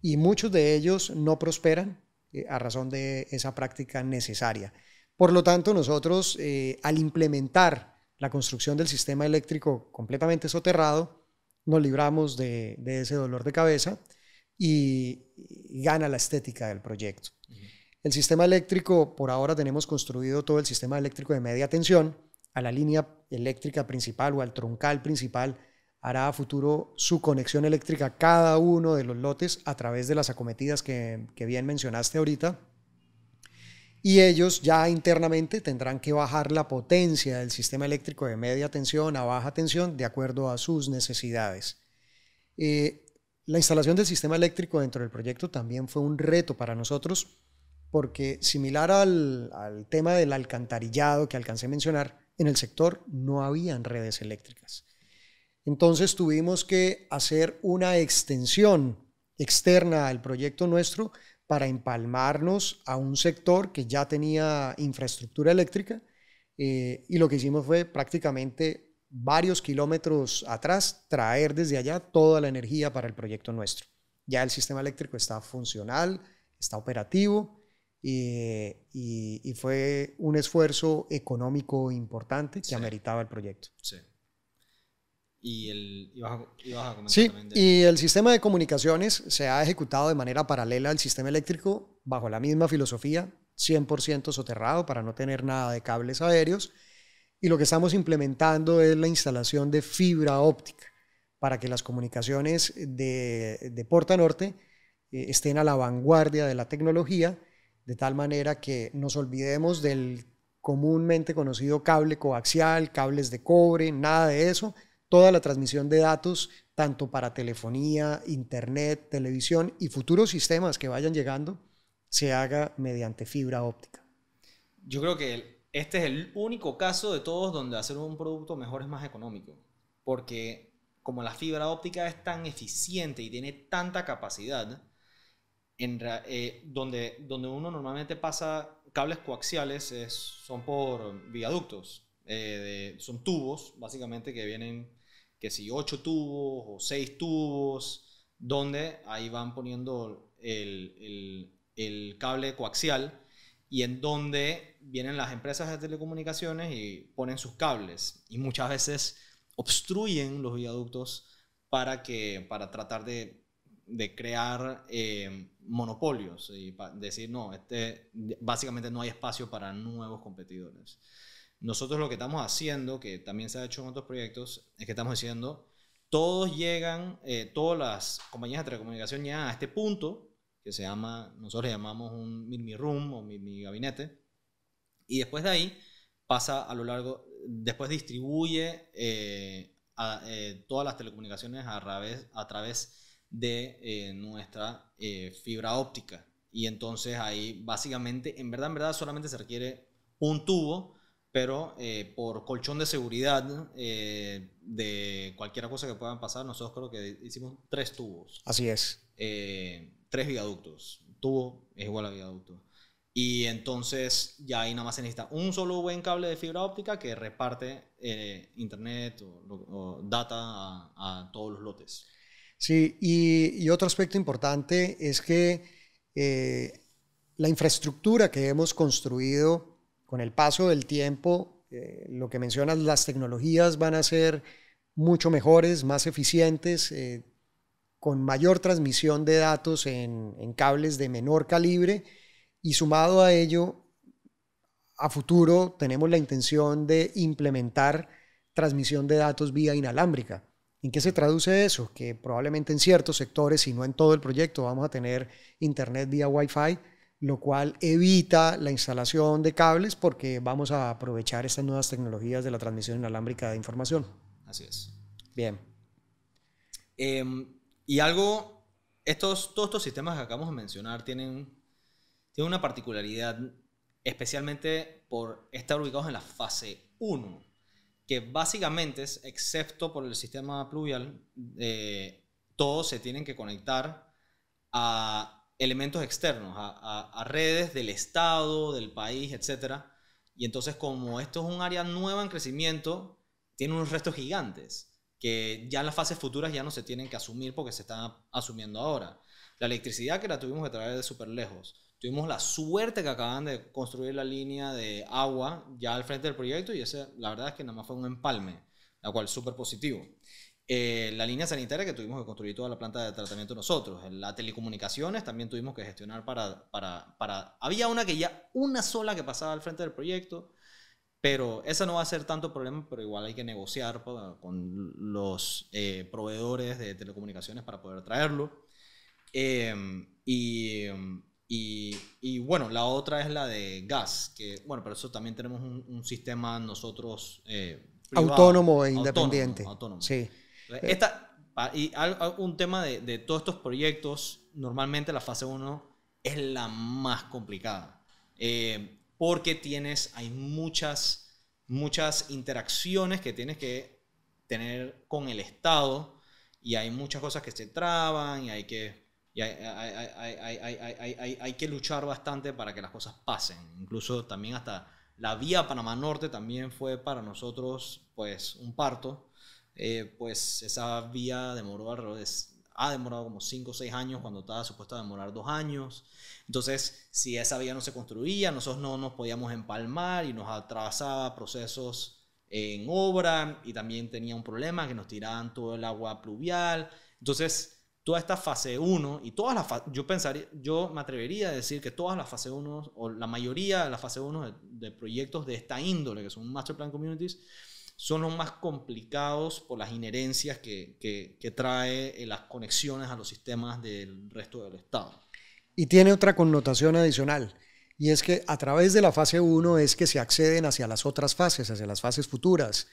y muchos de ellos no prosperan eh, a razón de esa práctica necesaria. Por lo tanto, nosotros eh, al implementar la construcción del sistema eléctrico completamente soterrado, nos libramos de, ese dolor de cabeza y, gana la estética del proyecto. El sistema eléctrico, por ahora tenemos construido todo el sistema eléctrico de media tensión, a la línea eléctrica principal o al troncal principal hará a futuro su conexión eléctrica cada uno de los lotes a través de las acometidas que bien mencionaste ahorita y ellos ya internamente tendrán que bajar la potencia del sistema eléctrico de media tensión a baja tensión de acuerdo a sus necesidades. Eh, la instalación del sistema eléctrico dentro del proyecto también fue un reto para nosotros porque similar al, al tema del alcantarillado que alcancé a mencionar, en el sector no habían redes eléctricas. Entonces tuvimos que hacer una extensión externa al proyecto nuestro para empalmarnos a un sector que ya tenía infraestructura eléctrica eh, y lo que hicimos fue prácticamente varios kilómetros atrás traer desde allá toda la energía para el proyecto nuestro. Ya el sistema eléctrico está funcional, está operativo eh, y, fue un esfuerzo económico importante que ameritaba el proyecto. Sí. Y, el, sí, y el sistema de comunicaciones se ha ejecutado de manera paralela al sistema eléctrico bajo la misma filosofía, 100% soterrado para no tener nada de cables aéreos. Y lo que estamos implementando es la instalación de fibra óptica para que las comunicaciones de, de Porta Norte eh, estén a la vanguardia de la tecnología, de tal manera que nos olvidemos del comúnmente conocido cable coaxial, cables de cobre, nada de eso, toda la transmisión de datos, tanto para telefonía, internet, televisión y futuros sistemas que vayan llegando, se haga mediante fibra óptica. Yo creo que este es el único caso de todos donde hacer un producto mejor es más económico, porque como la fibra óptica es tan eficiente y tiene tanta capacidad, en, eh, donde, donde uno normalmente pasa cables coaxiales son por viaductos, eh, son tubos básicamente que vienen que si ocho tubos o seis tubos, donde ahí van poniendo el, el, cable coaxial y en donde vienen las empresas de telecomunicaciones y ponen sus cables y muchas veces obstruyen los viaductos para, que, para tratar de, de crear eh, monopolios y decir, no, este, básicamente no hay espacio para nuevos competidores. Nosotros lo que estamos haciendo, que también se ha hecho en otros proyectos, es que estamos diciendo, todos llegan, eh, todas las compañías de telecomunicación ya a este punto, que se llama, nosotros le llamamos un mi, room o mi, gabinete, y después de ahí pasa a lo largo, después distribuye eh, a, eh, todas las telecomunicaciones a través, a través de nuestra fibra óptica. Y entonces ahí básicamente, en verdad, en verdad, solamente se requiere un tubo pero eh, por colchón de seguridad eh, de cualquier cosa que pueda pasar, nosotros creo que hicimos tres tubos. Así es. Eh, tres viaductos. Tubo es igual a viaducto. Y entonces ya ahí nada más se necesita un solo buen cable de fibra óptica que reparte internet o, data a, todos los lotes. Sí, y, y, otro aspecto importante es que la infraestructura que hemos construido con el paso del tiempo, eh, lo que mencionas, las tecnologías van a ser mucho mejores, más eficientes, eh, con mayor transmisión de datos en, en, cables de menor calibre y sumado a ello, a futuro tenemos la intención de implementar transmisión de datos vía inalámbrica. ¿En qué se traduce eso? Que probablemente en ciertos sectores, si no en todo el proyecto, vamos a tener internet vía Wi-Fi, lo cual evita la instalación de cables porque vamos a aprovechar estas nuevas tecnologías de la transmisión inalámbrica de información. Así es. Bien. Em, y algo, estos, todos estos sistemas que acabamos de mencionar tienen, una particularidad, especialmente por estar ubicados en la fase 1, que básicamente, excepto por el sistema pluvial, eh, todos se tienen que conectar a elementos externos, a, redes del Estado, del país, etcétera. Y entonces como esto es un área nueva en crecimiento, tiene unos restos gigantes que ya en las fases futuras ya no se tienen que asumir porque se están asumiendo ahora. La electricidad que la tuvimos que traer de súper lejos. Tuvimos la suerte que acaban de construir la línea de agua ya al frente del proyecto y ese, la verdad es que nada más fue un empalme, la cual es súper positivo. Eh, la línea sanitaria que tuvimos que construir toda la planta de tratamiento nosotros. Las telecomunicaciones también tuvimos que gestionar para, para, Había una que ya, una sola que pasaba al frente del proyecto, pero esa no va a ser tanto problema, pero igual hay que negociar con los eh, proveedores de telecomunicaciones para poder traerlo. Em, y, y, bueno, la otra es la de gas, que bueno, pero eso también tenemos un, sistema nosotros... Eh, autónomo e independiente. Autónomo, Sí. Eh, un tema de, todos estos proyectos, normalmente la fase 1 es la más complicada. Eh, porque tienes, hay muchas, muchas interacciones que tienes que tener con el Estado y hay muchas cosas que se traban y hay que, hay, hay, que luchar bastante para que las cosas pasen. Incluso también hasta la vía Panamá Norte también fue para nosotros pues un parto eh, pues esa vía demoró ha demorado como 5 o 6 años cuando estaba supuesto a demorar 2 años. Entonces, si esa vía no se construía, nosotros no nos podíamos empalmar y nos atrasaba procesos en obra y también tenía un problema que nos tiraban todo el agua pluvial. Entonces, toda esta fase 1 y todas las yo pensaría, yo me atrevería a decir que todas las fase 1 o la mayoría de las fase 1 de proyectos de esta índole que son master plan communities son los más complicados por las inherencias que, que, trae eh, las conexiones a los sistemas del resto del Estado. Y tiene otra connotación adicional, y es que a través de la fase 1 es que se acceden hacia las otras fases, hacia las fases futuras,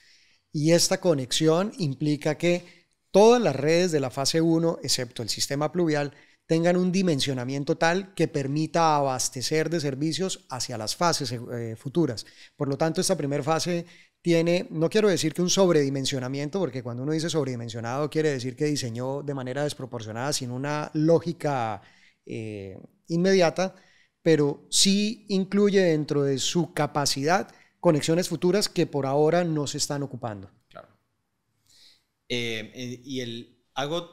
y esta conexión implica que todas las redes de la fase 1, excepto el sistema pluvial, tengan un dimensionamiento tal que permita abastecer de servicios hacia las fases eh, futuras. Por lo tanto, esta primera fase tiene, no quiero decir que un sobredimensionamiento, porque cuando uno dice sobredimensionado quiere decir que diseñó de manera desproporcionada, sin una lógica eh, inmediata, pero sí incluye dentro de su capacidad conexiones futuras que por ahora no se están ocupando. Claro. Eh, eh, y el, hago,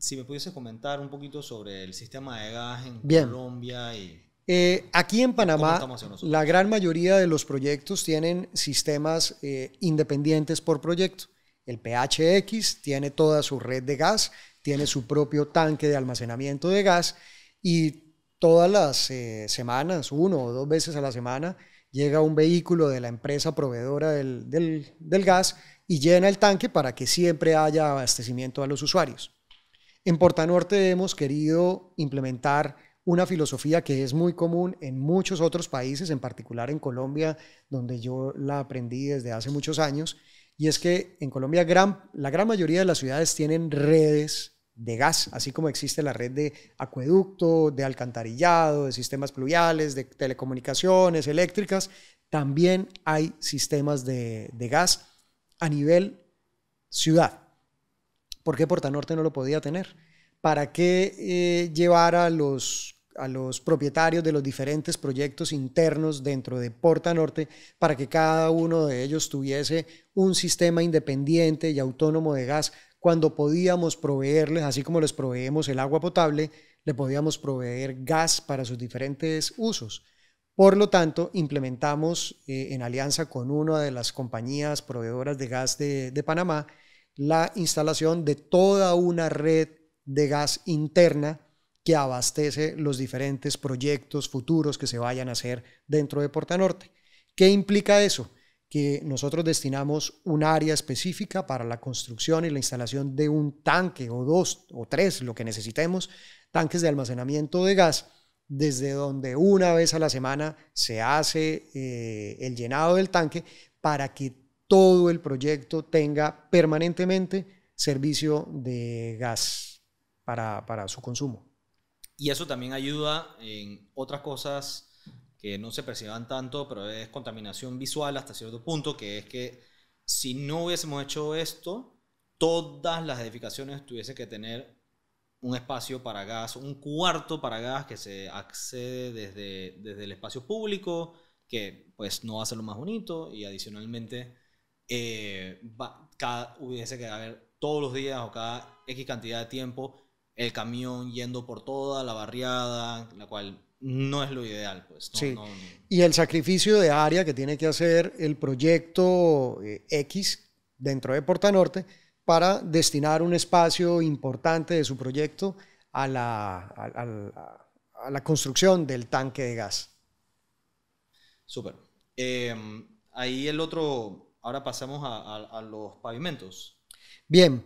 si me pudiese comentar un poquito sobre el sistema de gas en Colombia y... Eh, aquí en Panamá, la gran mayoría de los proyectos tienen sistemas eh, independientes por proyecto. El PHX tiene toda su red de gas, tiene su propio tanque de almacenamiento de gas y todas las eh, semanas, uno o dos veces a la semana, llega un vehículo de la empresa proveedora del, del gas y llena el tanque para que siempre haya abastecimiento a los usuarios. En Porta Norte hemos querido implementar una filosofía que es muy común en muchos otros países, en particular en Colombia, donde yo la aprendí desde hace muchos años, y es que en Colombia la gran mayoría de las ciudades tienen redes de gas, así como existe la red de acueducto, de alcantarillado, de sistemas pluviales, de telecomunicaciones eléctricas, también hay sistemas de, gas a nivel ciudad. ¿Por qué Norte no lo podía tener? ¿Para qué eh, llevar a los a los propietarios de los diferentes proyectos internos dentro de Porta Norte para que cada uno de ellos tuviese un sistema independiente y autónomo de gas cuando podíamos proveerles, así como les proveemos el agua potable, le podíamos proveer gas para sus diferentes usos. Por lo tanto, implementamos eh, en alianza con una de las compañías proveedoras de gas de Panamá la instalación de toda una red de gas interna que abastece los diferentes proyectos futuros que se vayan a hacer dentro de Porta Norte. ¿Qué implica eso? Que nosotros destinamos un área específica para la construcción y la instalación de un tanque o dos o tres, lo que necesitemos, tanques de almacenamiento de gas, desde donde una vez a la semana se hace eh, el llenado del tanque para que todo el proyecto tenga permanentemente servicio de gas para su consumo. Y eso también ayuda en otras cosas que no se perciban tanto, pero es contaminación visual hasta cierto punto, que es que si no hubiésemos hecho esto, todas las edificaciones tuviesen que tener un espacio para gas, un cuarto para gas que se accede desde, el espacio público, que pues no ser lo más bonito y adicionalmente eh, cada, hubiese que haber todos los días o cada X cantidad de tiempo el camión yendo por toda la barriada, la cual no es lo ideal, pues. sí. Y el sacrificio de área que tiene que hacer el proyecto eh, X dentro de Porta Norte para destinar un espacio importante de su proyecto a la, construcción del tanque de gas. Súper. Em, ahí el otro, ahora pasamos a los pavimentos. Bien,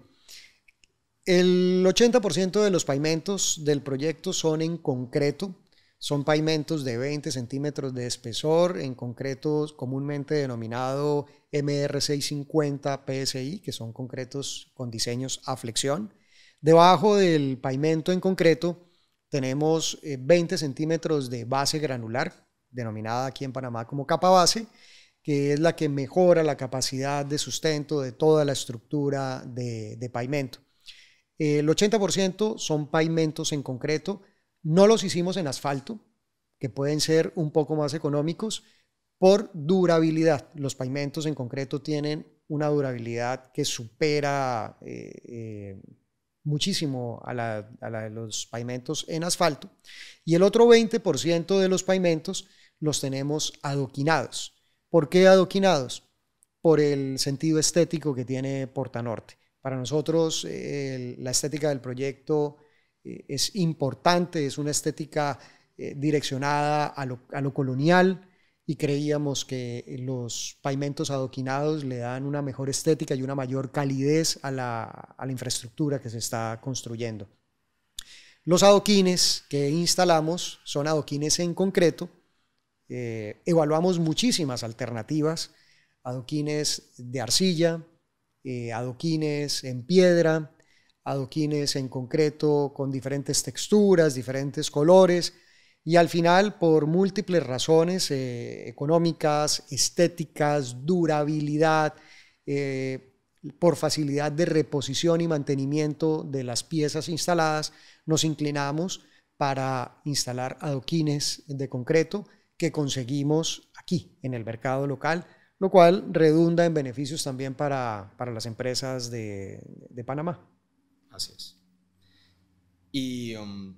el 80% de los pavimentos del proyecto son en concreto, son pavimentos de 20 centímetros de espesor, en concreto comúnmente denominado MR650 PSI, que son concretos con diseños a flexión. Debajo del pavimento en concreto tenemos 20 eh, centímetros de base granular, denominada aquí en Panamá como capa base, que es la que mejora la capacidad de sustento de toda la estructura de, de pavimento. Eh, el 80% son pavimentos en concreto. No los hicimos en asfalto, que pueden ser un poco más económicos por durabilidad. Los pavimentos en concreto tienen una durabilidad que supera eh, eh, muchísimo a de los pavimentos en asfalto. Y el otro 20% de los pavimentos los tenemos adoquinados. ¿Por qué adoquinados? Por el sentido estético que tiene Norte. Para nosotros eh, la estética del proyecto eh, es importante, es una estética eh, direccionada a lo, colonial y creíamos que los pavimentos adoquinados le dan una mejor estética y una mayor calidez a la infraestructura que se está construyendo. Los adoquines que instalamos son adoquines en concreto. evaluamos muchísimas alternativas, adoquines de arcilla, eh, adoquines en piedra, adoquines en concreto con diferentes texturas, diferentes colores y al final por múltiples razones eh, económicas, estéticas, durabilidad, eh, por facilidad de reposición y mantenimiento de las piezas instaladas, nos inclinamos para instalar adoquines de concreto que conseguimos aquí en el mercado local lo cual redunda en beneficios también para, para las empresas de, de, Panamá. Así es. Y, um,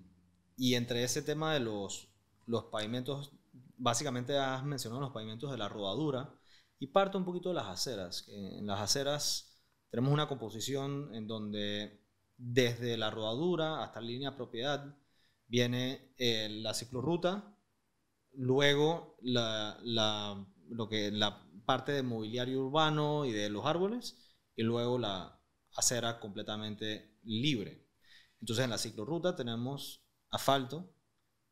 y entre ese tema de los, los pavimentos, básicamente has mencionado los pavimentos de la rodadura y parte un poquito de las aceras. En las aceras tenemos una composición en donde desde la rodadura hasta la línea de propiedad viene eh, la ciclorruta, luego la lo que la parte de mobiliario urbano y de los árboles y luego la acera completamente libre. Entonces en la ciclorruta tenemos asfalto,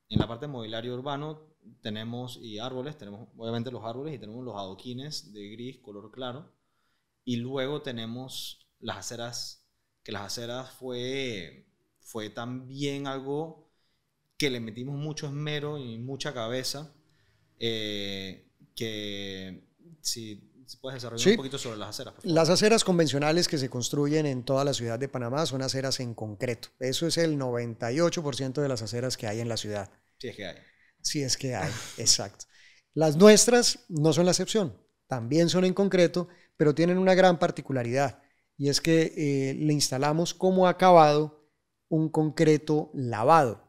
en la parte de mobiliario urbano tenemos y árboles, tenemos obviamente los árboles y tenemos los adoquines de gris, color claro, y luego tenemos las aceras, que las aceras fue, fue también algo que le metimos mucho esmero y mucha cabeza. Eh, que si puedes desarrollar un poquito sobre las aceras. Las aceras convencionales que se construyen en toda la ciudad de Panamá son aceras en concreto. Eso es el 98% de las aceras que hay en la ciudad. Si es que hay. Si es que hay, <laughs> exacto. Las nuestras no son la excepción. También son en concreto, pero tienen una gran particularidad. Y es que eh, le instalamos como acabado un concreto lavado.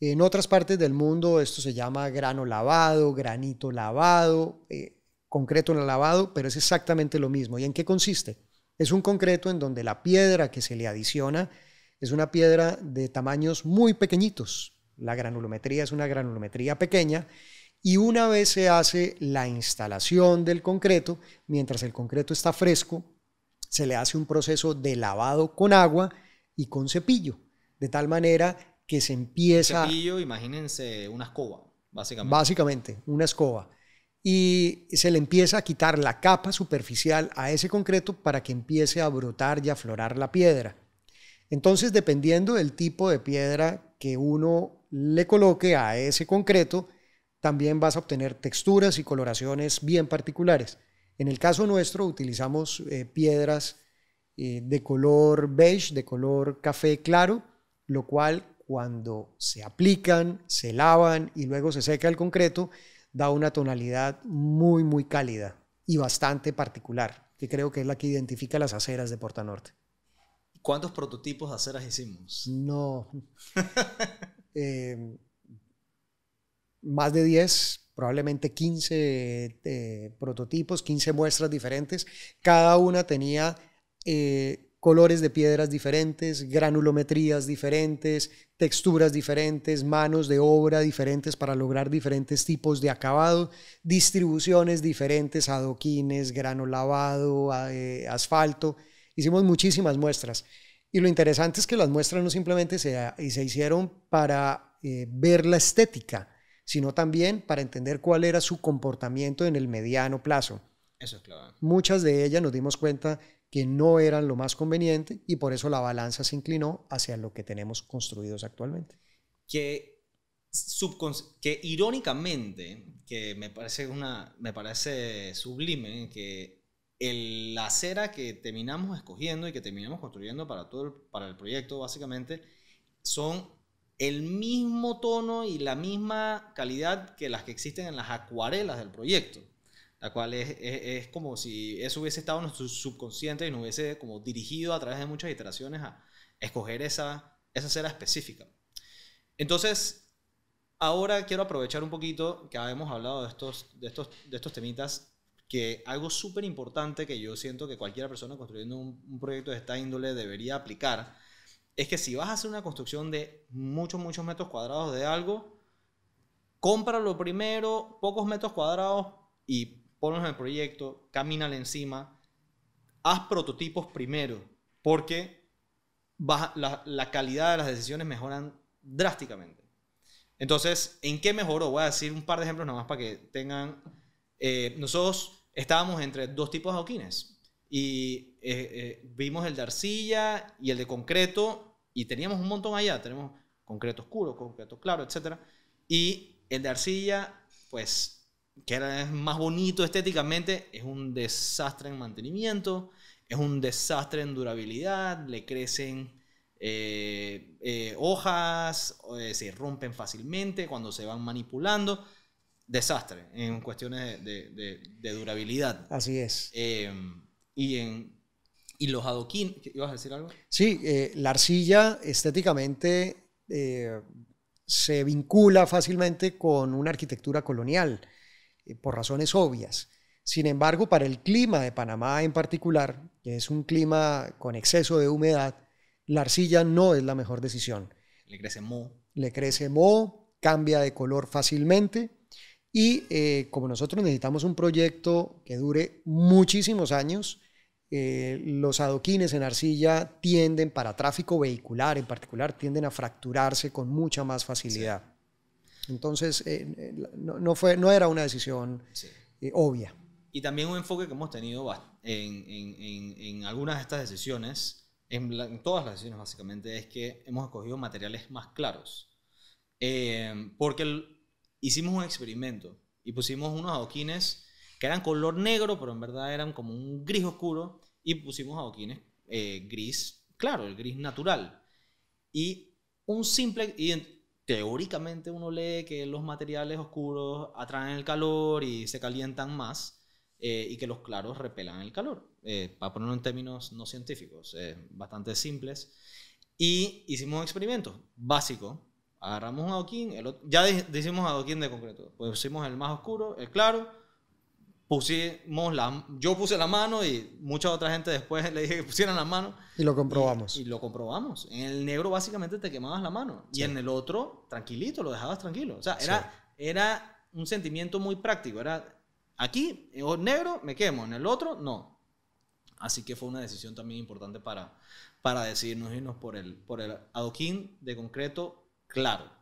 En otras partes del mundo esto se llama grano lavado, granito lavado, eh, concreto en lavado, pero es exactamente lo mismo. ¿Y en qué consiste? Es un concreto en donde la piedra que se le adiciona es una piedra de tamaños muy pequeñitos. La granulometría es una granulometría pequeña y una vez se hace la instalación del concreto, mientras el concreto está fresco, se le hace un proceso de lavado con agua y con cepillo, de tal manera que se empieza... Un cepillo, imagínense una escoba, básicamente. Básicamente, una escoba. Y se le empieza a quitar la capa superficial a ese concreto para que empiece a brotar y a aflorar la piedra. Entonces, dependiendo del tipo de piedra que uno le coloque a ese concreto, también vas a obtener texturas y coloraciones bien particulares. En el caso nuestro utilizamos eh, piedras eh, de color beige, de color café claro, lo cual cuando se aplican, se lavan y luego se seca el concreto, da una tonalidad muy, muy cálida y bastante particular, que creo que es la que identifica las aceras de Porta Norte. ¿Cuántos prototipos de aceras hicimos? No. <laughs> Em, más de 10, probablemente 15 eh, prototipos, 15 muestras diferentes. Cada una tenía eh, colores de piedras diferentes, granulometrías diferentes, texturas diferentes, manos de obra diferentes para lograr diferentes tipos de acabado, distribuciones diferentes, adoquines, grano lavado, eh, asfalto. Hicimos muchísimas muestras. Y lo interesante es que las muestras no simplemente se, se hicieron para eh, ver la estética, sino también para entender cuál era su comportamiento en el mediano plazo. Eso es claro. Muchas de ellas nos dimos cuenta que no eran lo más conveniente y por eso la balanza se inclinó hacia lo que tenemos construidos actualmente. Que, que irónicamente, que me parece, una, me parece sublime, que el, la acera que terminamos escogiendo y que terminamos construyendo para, todo para el proyecto básicamente son el mismo tono y la misma calidad que las que existen en las acuarelas del proyecto la cual es, como si eso hubiese estado en nuestro subconsciente y nos hubiese como dirigido a través de muchas iteraciones a escoger esa, esa cera específica. Entonces, ahora quiero aprovechar un poquito que habíamos hablado de estos, de estos, de estos temitas, que algo súper importante que yo siento que cualquier persona construyendo un, proyecto de esta índole debería aplicar, es que si vas a hacer una construcción de muchos, muchos metros cuadrados de algo, cómpralo primero, pocos metros cuadrados y ponlos en el proyecto, camínale encima, haz prototipos primero, porque la, calidad de las decisiones mejoran drásticamente. Entonces, ¿en qué mejoró? Voy a decir un par de ejemplos nomás para que tengan... Eh, nosotros estábamos entre dos tipos de adoquines y eh, eh, vimos el de arcilla y el de concreto y teníamos un montón allá. Tenemos concreto oscuro, concreto claro, etc. Y el de arcilla, pues que era más bonito estéticamente, es un desastre en mantenimiento, es un desastre en durabilidad, le crecen eh, eh, hojas, eh, se rompen fácilmente cuando se van manipulando. Desastre en cuestiones de, durabilidad. Así es. y en. Y los adoquines ¿ibas a decir algo? Sí, la arcilla estéticamente se vincula fácilmente con una arquitectura colonial eh, por razones obvias. Sin embargo, para el clima de Panamá en particular, que es un clima con exceso de humedad, la arcilla no es la mejor decisión. Le crece moho. Le crece moho, cambia de color fácilmente y eh, como nosotros necesitamos un proyecto que dure muchísimos años, eh, los adoquines en arcilla tienden para tráfico vehicular en particular, tienden a fracturarse con mucha más facilidad. Entonces, eh, eh, no, fue, no era una decisión eh, obvia. Y también un enfoque que hemos tenido en, en, en algunas de estas decisiones, en, todas las decisiones básicamente, es que hemos escogido materiales más claros. porque hicimos un experimento y pusimos unos adoquines que eran color negro, pero en verdad eran como un gris oscuro, y pusimos adoquines gris, claro, el gris natural. Y un simple, teóricamente uno lee que los materiales oscuros atraen el calor y se calientan más eh, y que los claros repelan el calor, eh, para ponerlo en términos no científicos, eh, bastante simples. Y hicimos un experimento básico Agarramos un adoquín, ya decimos adoquín de concreto, pues pusimos el más oscuro, el claro, pusimos yo puse la mano y mucha otra gente después <laughs> le dije que pusieran la mano. Y lo comprobamos. Y, lo comprobamos. En el negro básicamente te quemabas la mano y en el otro tranquilito, lo dejabas tranquilo. O sea, era, era un sentimiento muy práctico. Era aquí, en negro me quemo, en el otro no. Así que fue una decisión también importante para, para decidirnos irnos por el, por el adoquín de concreto claro.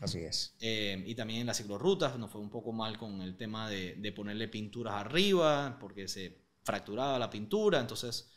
Así es. Eh, y también en las ciclorrutas nos fue un poco mal con el tema de, ponerle pinturas arriba, porque se fracturaba la pintura, entonces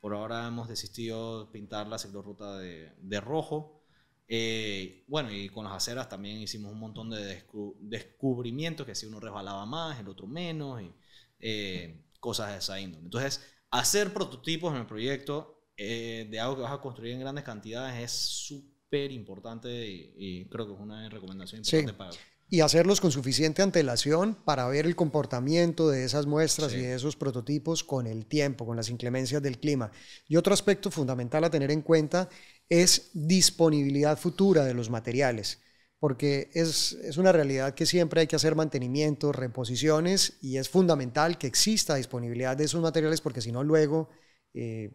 por ahora hemos desistido pintar la ciclorruta de, de rojo. Eh, bueno, y con las aceras también hicimos un montón de descubrimientos, que si uno resbalaba más, el otro menos, y eh, cosas de esa índole. Entonces, hacer prototipos en el proyecto de algo que vas a construir en grandes cantidades es súper súper importante y, creo que es una recomendación importante sí. para... Y hacerlos con suficiente antelación para ver el comportamiento de esas muestras y de esos prototipos con el tiempo, con las inclemencias del clima. Y otro aspecto fundamental a tener en cuenta es disponibilidad futura de los materiales porque es, es, una realidad que siempre hay que hacer mantenimiento, reposiciones, y es fundamental que exista disponibilidad de esos materiales, porque si no luego eh,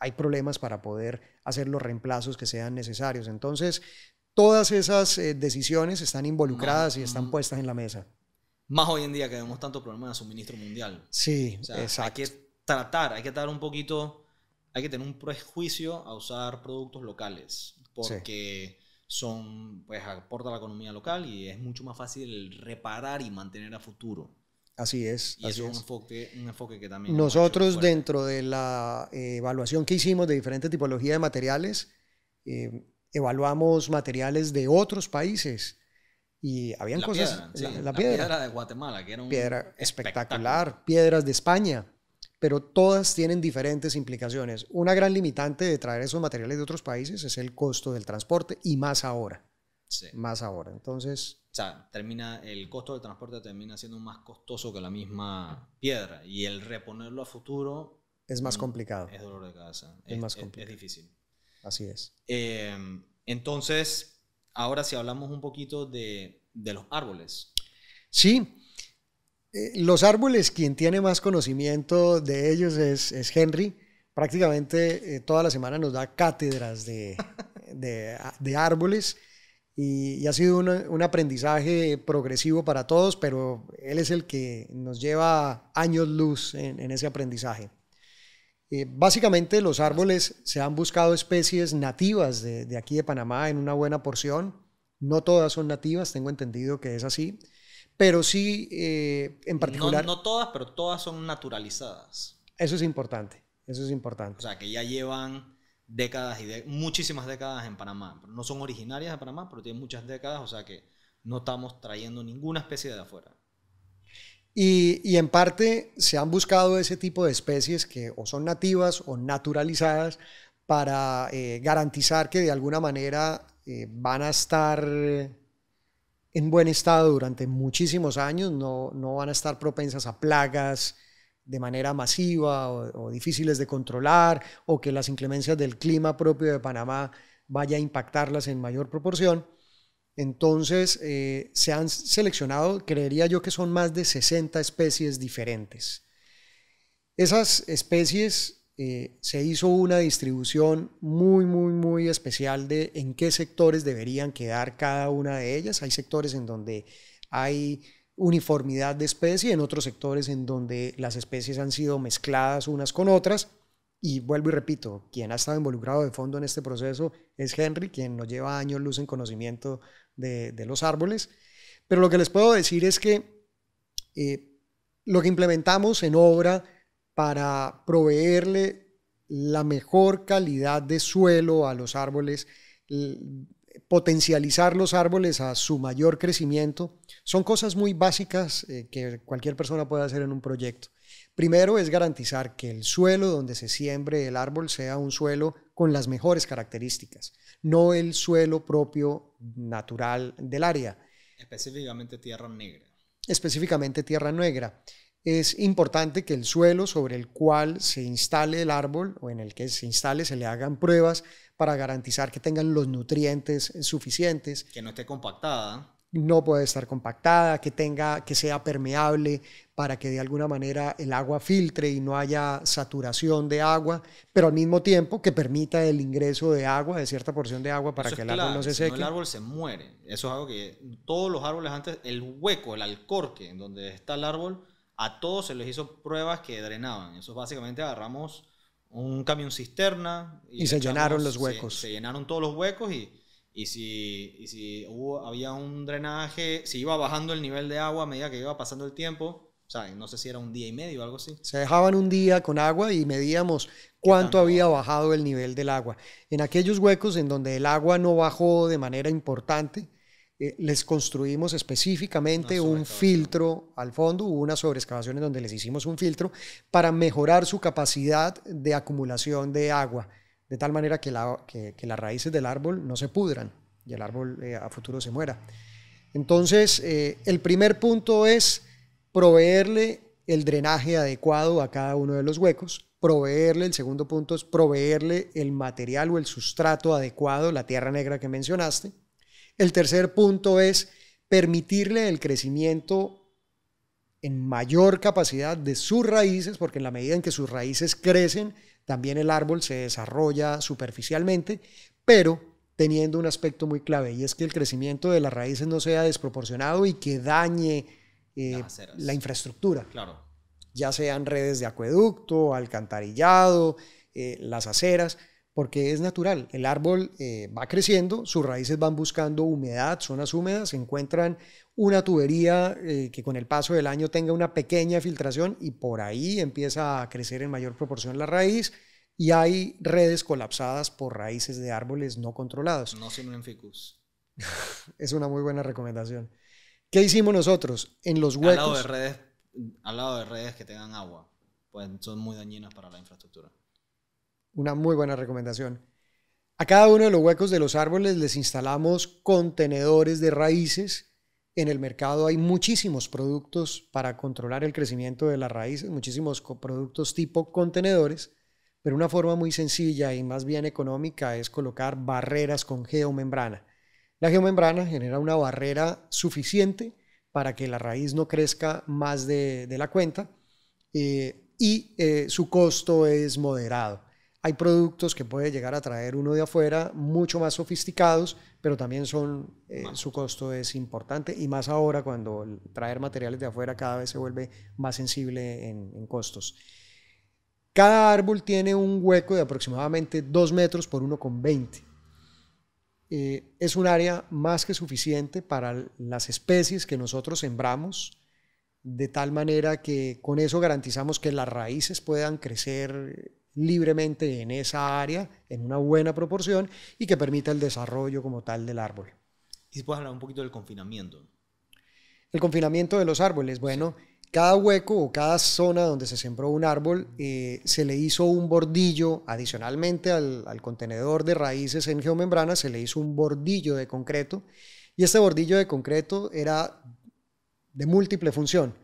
hay problemas para poder hacer los reemplazos que sean necesarios. Entonces, todas esas eh, decisiones están involucradas y están puestas en la mesa. Más hoy en día que vemos tanto problemas de suministro mundial. Sí, exacto. Hay que tratar, hay que un poquito, hay que tener un prejuicio a usar productos locales, porque son, pues aporta a la economía local y es mucho más fácil reparar y mantener a futuro. Así es. Nosotros dentro de la eh, evaluación que hicimos de diferentes tipologías de materiales, eh, evaluamos materiales de otros países y habían cosas... la, piedra. de Guatemala, que era un Piedra espectacular, piedras de España, pero todas tienen diferentes implicaciones. Una gran limitante de traer esos materiales de otros países es el costo del transporte y más ahora. Más ahora. Entonces. O sea, termina, el costo del transporte termina siendo más costoso que la misma piedra. Y el reponerlo a futuro. Es más mm, complicado. Es dolor de cabeza. Es, más Es, difícil. Así es. Em, entonces, ahora si hablamos un poquito de, los árboles. Sí. Eh, los árboles, quien tiene más conocimiento de ellos es, es Henry. Prácticamente eh, toda la semana nos da cátedras de, <laughs> de, de árboles. Y, ha sido un, aprendizaje progresivo para todos, pero él es el que nos lleva años luz en, ese aprendizaje. Eh, básicamente los árboles se han buscado especies nativas de, aquí de Panamá en una buena porción. No todas son nativas, tengo entendido que es así, pero sí eh, en particular... No, no todas, pero todas son naturalizadas. Eso es importante, eso es importante. O sea, que ya llevan décadas y de, muchísimas décadas en Panamá. No son originarias de Panamá, pero tienen muchas décadas, o sea que no estamos trayendo ninguna especie de afuera. Y, en parte se han buscado ese tipo de especies que o son nativas o naturalizadas para eh, garantizar que de alguna manera eh, van a estar en buen estado durante muchísimos años, no, no van a estar propensas a plagas, de manera masiva o, difíciles de controlar o que las inclemencias del clima propio de Panamá vaya a impactarlas en mayor proporción. Entonces, eh, se han seleccionado, creería yo que son más de 60 especies diferentes. Esas especies eh, se hizo una distribución muy, muy, muy especial de en qué sectores deberían quedar cada una de ellas. Hay sectores en donde hay uniformidad de especie, en otros sectores en donde las especies han sido mezcladas unas con otras. Y vuelvo y repito, quien ha estado involucrado de fondo en este proceso es Henry, quien nos lleva años luz en conocimiento de, los árboles. Pero lo que les puedo decir es que eh, lo que implementamos en obra para proveerle la mejor calidad de suelo a los árboles potencializar los árboles a su mayor crecimiento, son cosas muy básicas eh, que cualquier persona puede hacer en un proyecto. Primero es garantizar que el suelo donde se siembre el árbol sea un suelo con las mejores características, no el suelo propio natural del área. Específicamente tierra negra. Específicamente tierra negra. Es importante que el suelo sobre el cual se instale el árbol o en el que se instale se le hagan pruebas para garantizar que tengan los nutrientes suficientes. Que no esté compactada. No puede estar compactada, que tenga, que sea permeable para que de alguna manera el agua filtre y no haya saturación de agua, pero al mismo tiempo que permita el ingreso de agua, de cierta porción de agua para que el árbol no se seque. el árbol se muere. Eso es algo que todos los árboles antes, el hueco, el alcorque en donde está el árbol, a todos se les hizo pruebas que drenaban. Eso básicamente agarramos un camión cisterna. Y, se llenaron los huecos. Se, llenaron todos los huecos y, si, si había un drenaje, si iba bajando el nivel de agua a medida que iba pasando el tiempo, o sea, no sé si era un día y medio o algo así. Se dejaban un día con agua y medíamos cuánto había bajado el nivel del agua. En aquellos huecos en donde el agua no bajó de manera importante, eh, les construimos específicamente un filtro al fondo, hubo unas sobreexcavaciones donde les hicimos un filtro para mejorar su capacidad de acumulación de agua, de tal manera que, las raíces del árbol no se pudran y el árbol eh, a futuro se muera. Entonces, eh, el primer punto es proveerle el drenaje adecuado a cada uno de los huecos, proveerle, el segundo punto es proveerle el material o el sustrato adecuado, la tierra negra que mencionaste, el tercer punto es permitirle el crecimiento en mayor capacidad de sus raíces, porque en la medida en que sus raíces crecen, también el árbol se desarrolla superficialmente, pero teniendo un aspecto muy clave, y es que el crecimiento de las raíces no sea desproporcionado y que dañe eh, la infraestructura. Claro. Ya sean redes de acueducto, alcantarillado, eh, las aceras porque es natural. El árbol eh, va creciendo, sus raíces van buscando humedad, zonas húmedas, se encuentran una tubería eh, que con el paso del año tenga una pequeña filtración y por ahí empieza a crecer en mayor proporción la raíz y hay redes colapsadas por raíces de árboles no controlados. No sin en ficus. <laughs> es una muy buena recomendación. ¿Qué hicimos nosotros? En los huecos... Al lado de redes, al lado de redes que tengan agua, pues son muy dañinas para la infraestructura una muy buena recomendación. A cada uno de los huecos de los árboles les instalamos contenedores de raíces. En el mercado hay muchísimos productos para controlar el crecimiento de las raíces, muchísimos productos tipo contenedores, pero una forma muy sencilla y más bien económica es colocar barreras con geomembrana. La geomembrana genera una barrera suficiente para que la raíz no crezca más de, la cuenta eh, y eh, su costo es moderado hay productos que puede llegar a traer uno de afuera, mucho más sofisticados, pero también son, eh, su costo es importante y más ahora cuando traer materiales de afuera cada vez se vuelve más sensible en, costos. Cada árbol tiene un hueco de aproximadamente 2 metros por 1,20. Eh, es un área más que suficiente para las especies que nosotros sembramos, de tal manera que con eso garantizamos que las raíces puedan crecer libremente en esa área, en una buena proporción, y que permita el desarrollo como tal del árbol. Y después puedes hablar un poquito del confinamiento. El confinamiento de los árboles. Bueno, cada hueco o cada zona donde se sembró un árbol eh, se le hizo un bordillo, adicionalmente al, al contenedor de raíces en geomembrana, se le hizo un bordillo de concreto. Y este bordillo de concreto era de múltiple función.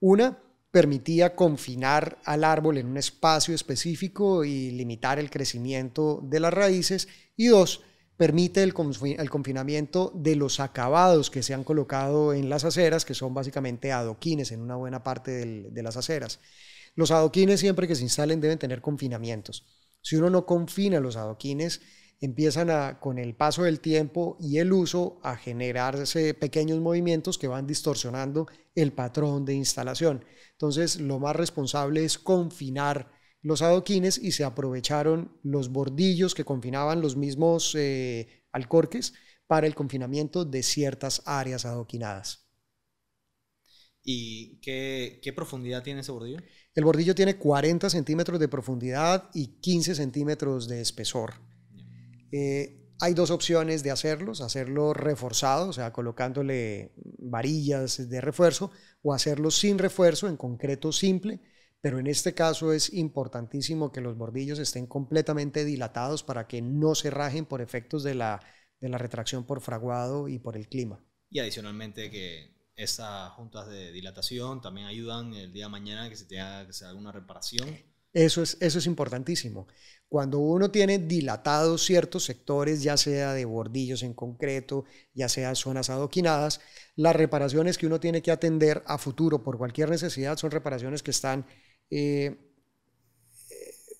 Una, permitía confinar al árbol en un espacio específico y limitar el crecimiento de las raíces. Y dos, permite el, confinamiento de los acabados que se han colocado en las aceras, que son básicamente adoquines en una buena parte de las aceras. Los adoquines siempre que se instalen deben tener confinamientos. Si uno no confina los adoquines, empiezan con el paso del tiempo y el uso a generarse pequeños movimientos que van distorsionando el patrón de instalación. Entonces, lo más responsable es confinar los adoquines y se aprovecharon los bordillos que confinaban los mismos eh, alcorques para el confinamiento de ciertas áreas adoquinadas. ¿Y qué, profundidad tiene ese bordillo? El bordillo tiene 40 centímetros de profundidad y 15 centímetros de espesor. Eh, hay dos opciones de hacerlos, hacerlo reforzado, o sea, colocándole varillas de refuerzo, o hacerlo sin refuerzo, en concreto simple, pero en este caso es importantísimo que los bordillos estén completamente dilatados para que no se rajen por efectos de la, retracción por fraguado y por el clima. Y adicionalmente que esas juntas de dilatación también ayudan el día de mañana que se tenga que alguna reparación. Eso es, eso es importantísimo. Cuando uno tiene dilatados ciertos sectores, ya sea de bordillos en concreto, ya sea zonas adoquinadas, las reparaciones que uno tiene que atender a futuro por cualquier necesidad son reparaciones que están eh, eh,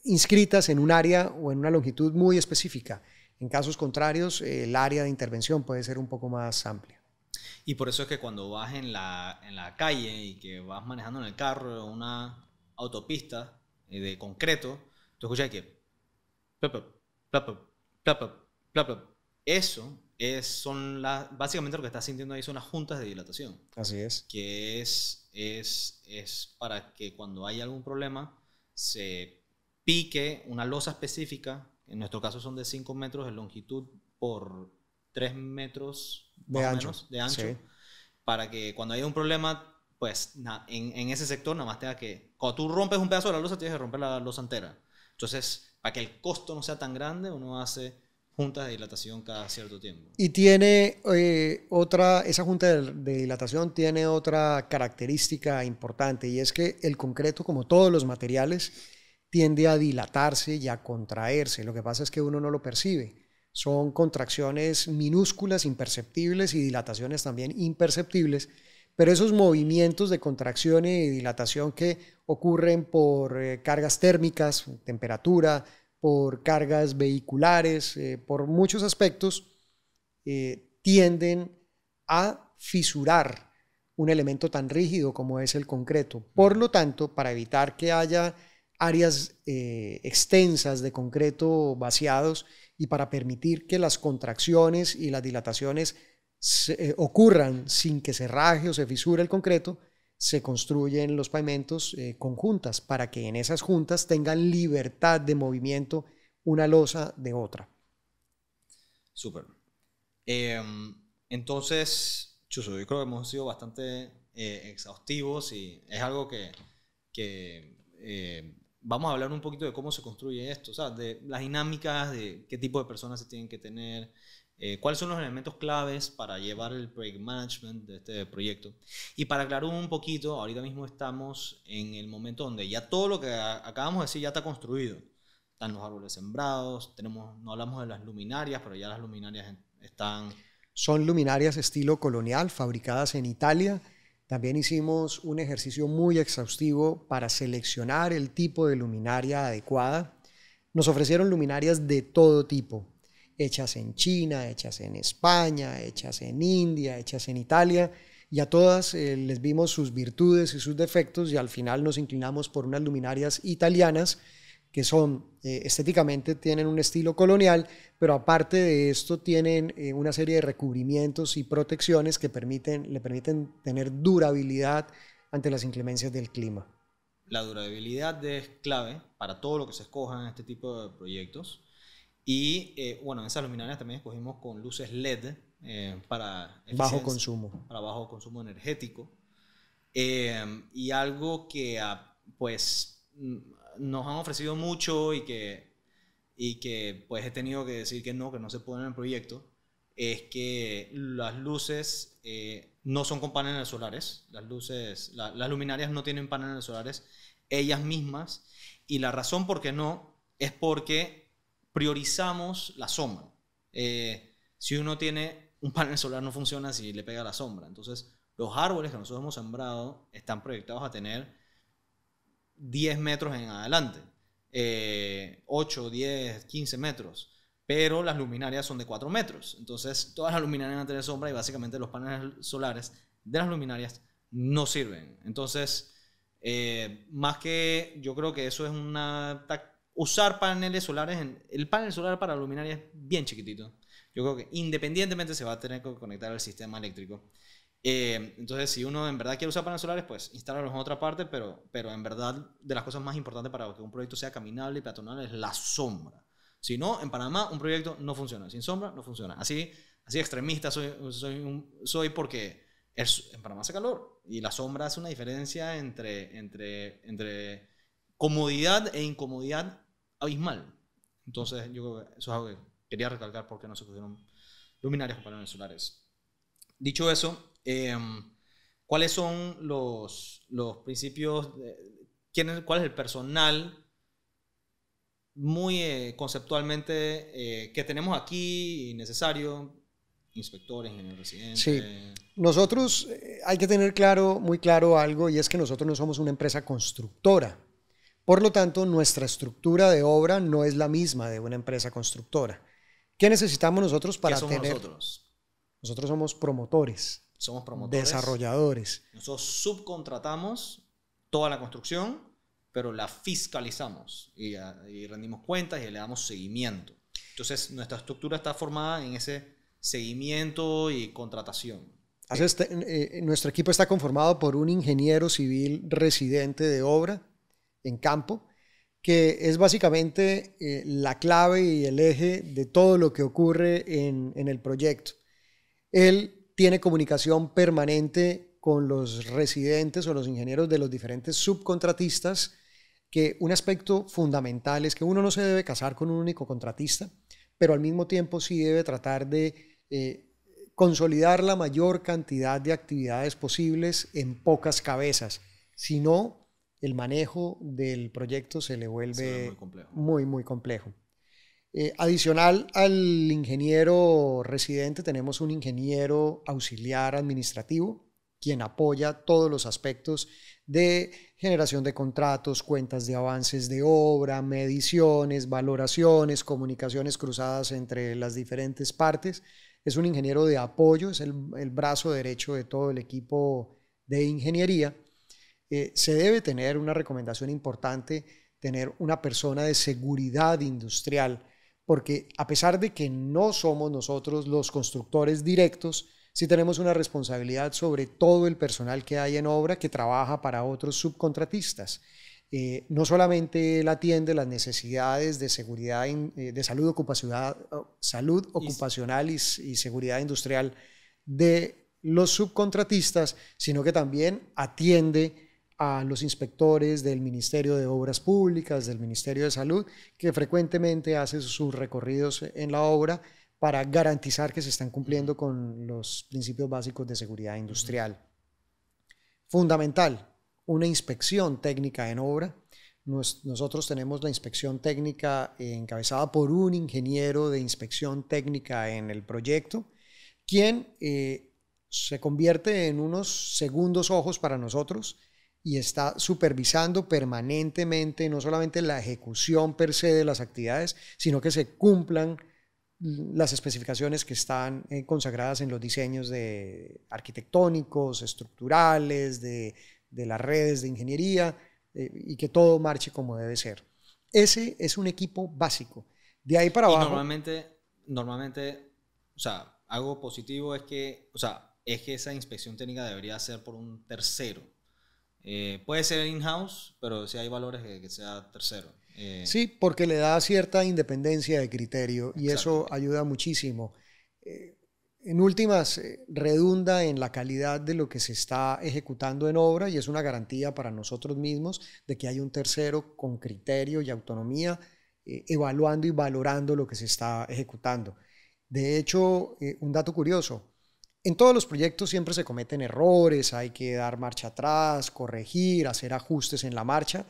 inscritas en un área o en una longitud muy específica. En casos contrarios, el área de intervención puede ser un poco más amplia. Y por eso es que cuando vas en la, en la calle y que vas manejando en el carro una autopista eh, de concreto, tú escuchas que eso es, son básicamente lo que estás sintiendo ahí son las juntas de dilatación. Así es. Que es, es, es para que cuando hay algún problema se pique una losa específica, en nuestro caso son de 5 metros de longitud por 3 metros de ancho, de ancho para que cuando haya un problema, pues en, en, ese sector nada más tenga que, cuando tú rompes un pedazo de la losa, tienes que romper la losa entera. Entonces, para que el costo no sea tan grande, uno hace juntas de dilatación cada cierto tiempo. Y tiene eh, otra, esa junta de, dilatación tiene otra característica importante y es que el concreto, como todos los materiales, tiende a dilatarse y a contraerse. Lo que pasa es que uno no lo percibe. Son contracciones minúsculas, imperceptibles y dilataciones también imperceptibles, pero esos movimientos de contracción y dilatación que ocurren por eh, cargas térmicas, temperatura, por cargas vehiculares, eh, por muchos aspectos, eh, tienden a fisurar un elemento tan rígido como es el concreto. Por lo tanto, para evitar que haya áreas extensas de concreto vaciados y para permitir que las contracciones y las dilataciones ocurran sin que se raje o se fisure el concreto, se construyen los pavimentos eh, conjuntas con juntas para que en esas juntas tengan libertad de movimiento una losa de otra. Súper. Em, entonces, Chuso, yo creo que hemos sido bastante eh, exhaustivos y es algo que, que eh, vamos a hablar un poquito de cómo se construye esto, o sea, de las dinámicas, de qué tipo de personas se tienen que tener, eh, cuáles son los elementos claves para llevar el project management de este proyecto. Y para aclarar un poquito, ahorita mismo estamos en el momento donde ya todo lo que acabamos de decir ya está construido. Están los árboles sembrados, tenemos, no hablamos de las luminarias, pero ya las luminarias están... Son luminarias estilo colonial, fabricadas en Italia. También hicimos un ejercicio muy exhaustivo para seleccionar el tipo de luminaria adecuada. Nos ofrecieron luminarias de todo tipo, hechas en China, hechas en España, hechas en India, hechas en Italia, y a todas eh, les vimos sus virtudes y sus defectos, y al final nos inclinamos por unas luminarias italianas que son eh, estéticamente tienen un estilo colonial, pero aparte de esto tienen eh, una serie de recubrimientos y protecciones que le permiten tener durabilidad ante las inclemencias del clima. La durabilidad es clave para todo lo que se escoja en este tipo de proyectos y eh, bueno, esas luminarias también escogimos con luces LED eh, para bajo consumo. Para bajo consumo energético. Eh, y algo que ah, pues mm, nos han ofrecido mucho y que, y que pues he tenido que decir que no, que no se pone en el proyecto, es que las luces no son con paneles solares. Las luces, las luminarias no tienen paneles solares ellas mismas. Y la razón por qué no es porque priorizamos la sombra. Eh, si uno tiene un panel solar no funciona si le pega la sombra. Entonces, los árboles que nosotros hemos sembrado están proyectados a tener 10 metros en adelante, 8, 10, 15 metros, pero las luminarias son de 4 metros. Entonces, todas las luminarias van a tener sombra y básicamente los paneles solares de las luminarias no sirven. Entonces, eh, más que yo creo que eso es una táctica usar paneles solares. En, el panel solar para luminaria es bien chiquitito. Yo creo que independientemente se va a tener que conectar al sistema eléctrico. Eh, entonces, si uno en verdad quiere usar paneles solares, pues instálalos en otra parte, pero, pero en verdad de las cosas más importantes para que un proyecto sea caminable y peatonal es la sombra. Si no, en Panamá un proyecto no funciona. Sin sombra no funciona. Así, así extremista soy, soy, soy porque es, en Panamá hace calor y la sombra hace una diferencia entre, entre, entre comodidad e incomodidad abismal. Entonces, yo creo que eso es algo que quería recalcar porque no se pusieron luminarias con paneles solares. Dicho eso, em, ¿cuáles son los, principios? ¿quién es, ¿Cuál es el personal? Muy eh, conceptualmente, eh, que tenemos aquí y necesario, inspectores, ingenieros residentes. Sí, nosotros eh, hay que tener claro, muy claro algo, y es que nosotros no somos una empresa constructora. Por lo tanto, nuestra estructura de obra no es la misma de una empresa constructora. ¿Qué necesitamos nosotros para tener? Nosotros? somos promotores. Somos promotores. Desarrolladores. Nosotros subcontratamos toda la construcción, pero la fiscalizamos y, rendimos cuentas y le damos seguimiento. Entonces, nuestra estructura está formada en ese seguimiento y contratación. Este, eh, eh, nuestro equipo está conformado por un ingeniero civil residente de obra, en campo, que es básicamente eh, la clave y el eje de todo lo que ocurre en, el proyecto. Él tiene comunicación permanente con los residentes o los ingenieros de los diferentes subcontratistas, que un aspecto fundamental es que uno no se debe casar con un único contratista, pero al mismo tiempo sí debe tratar de eh, consolidar la mayor cantidad de actividades posibles en pocas cabezas. Si no, el manejo del proyecto se le vuelve muy, muy, complejo. Eh, adicional al ingeniero residente, tenemos un ingeniero auxiliar administrativo, quien apoya todos los aspectos de generación de contratos, cuentas de avances de obra, mediciones, valoraciones, comunicaciones cruzadas entre las diferentes partes. Es un ingeniero de apoyo, es el brazo derecho de todo el equipo de ingeniería eh, se debe tener una recomendación importante, tener una persona de seguridad industrial, porque a pesar de que no somos nosotros los constructores directos, sí tenemos una responsabilidad sobre todo el personal que hay en obra que trabaja para otros subcontratistas. Eh, no solamente él atiende las necesidades de seguridad, eh, de salud, ocupacional, oh, salud ocupacional y seguridad industrial de los subcontratistas, sino que también atiende a los inspectores del Ministerio de Obras Públicas, del Ministerio de Salud, que frecuentemente hace sus recorridos en la obra para garantizar que se están cumpliendo con los principios básicos de seguridad industrial. Fundamental, una inspección técnica en obra. nosotros tenemos la inspección técnica encabezada por un ingeniero de inspección técnica en el proyecto, quien eh, se convierte en unos segundos ojos para nosotros y está supervisando permanentemente no solamente la ejecución per se de las actividades, sino que se cumplan las especificaciones que están eh, consagradas en los diseños de arquitectónicos, estructurales, de, de las redes de ingeniería eh, y que todo marche como debe ser. Ese es un equipo básico. De ahí para abajo. normalmente, normalmente, o sea, algo positivo es que, o sea, es que esa inspección técnica debería ser por un tercero eh, puede ser in-house, pero si hay valores que, sea tercero. Eh, sí, porque le da cierta independencia de criterio y eso ayuda muchísimo. Eh, en últimas, redunda en la calidad de lo que se está ejecutando en obra y es una garantía para nosotros mismos de que hay un tercero con criterio y autonomía evaluando y valorando lo que se está ejecutando. De hecho, un dato curioso, en todos los proyectos siempre se cometen errores, hay que dar marcha atrás, corregir, hacer ajustes en la marcha.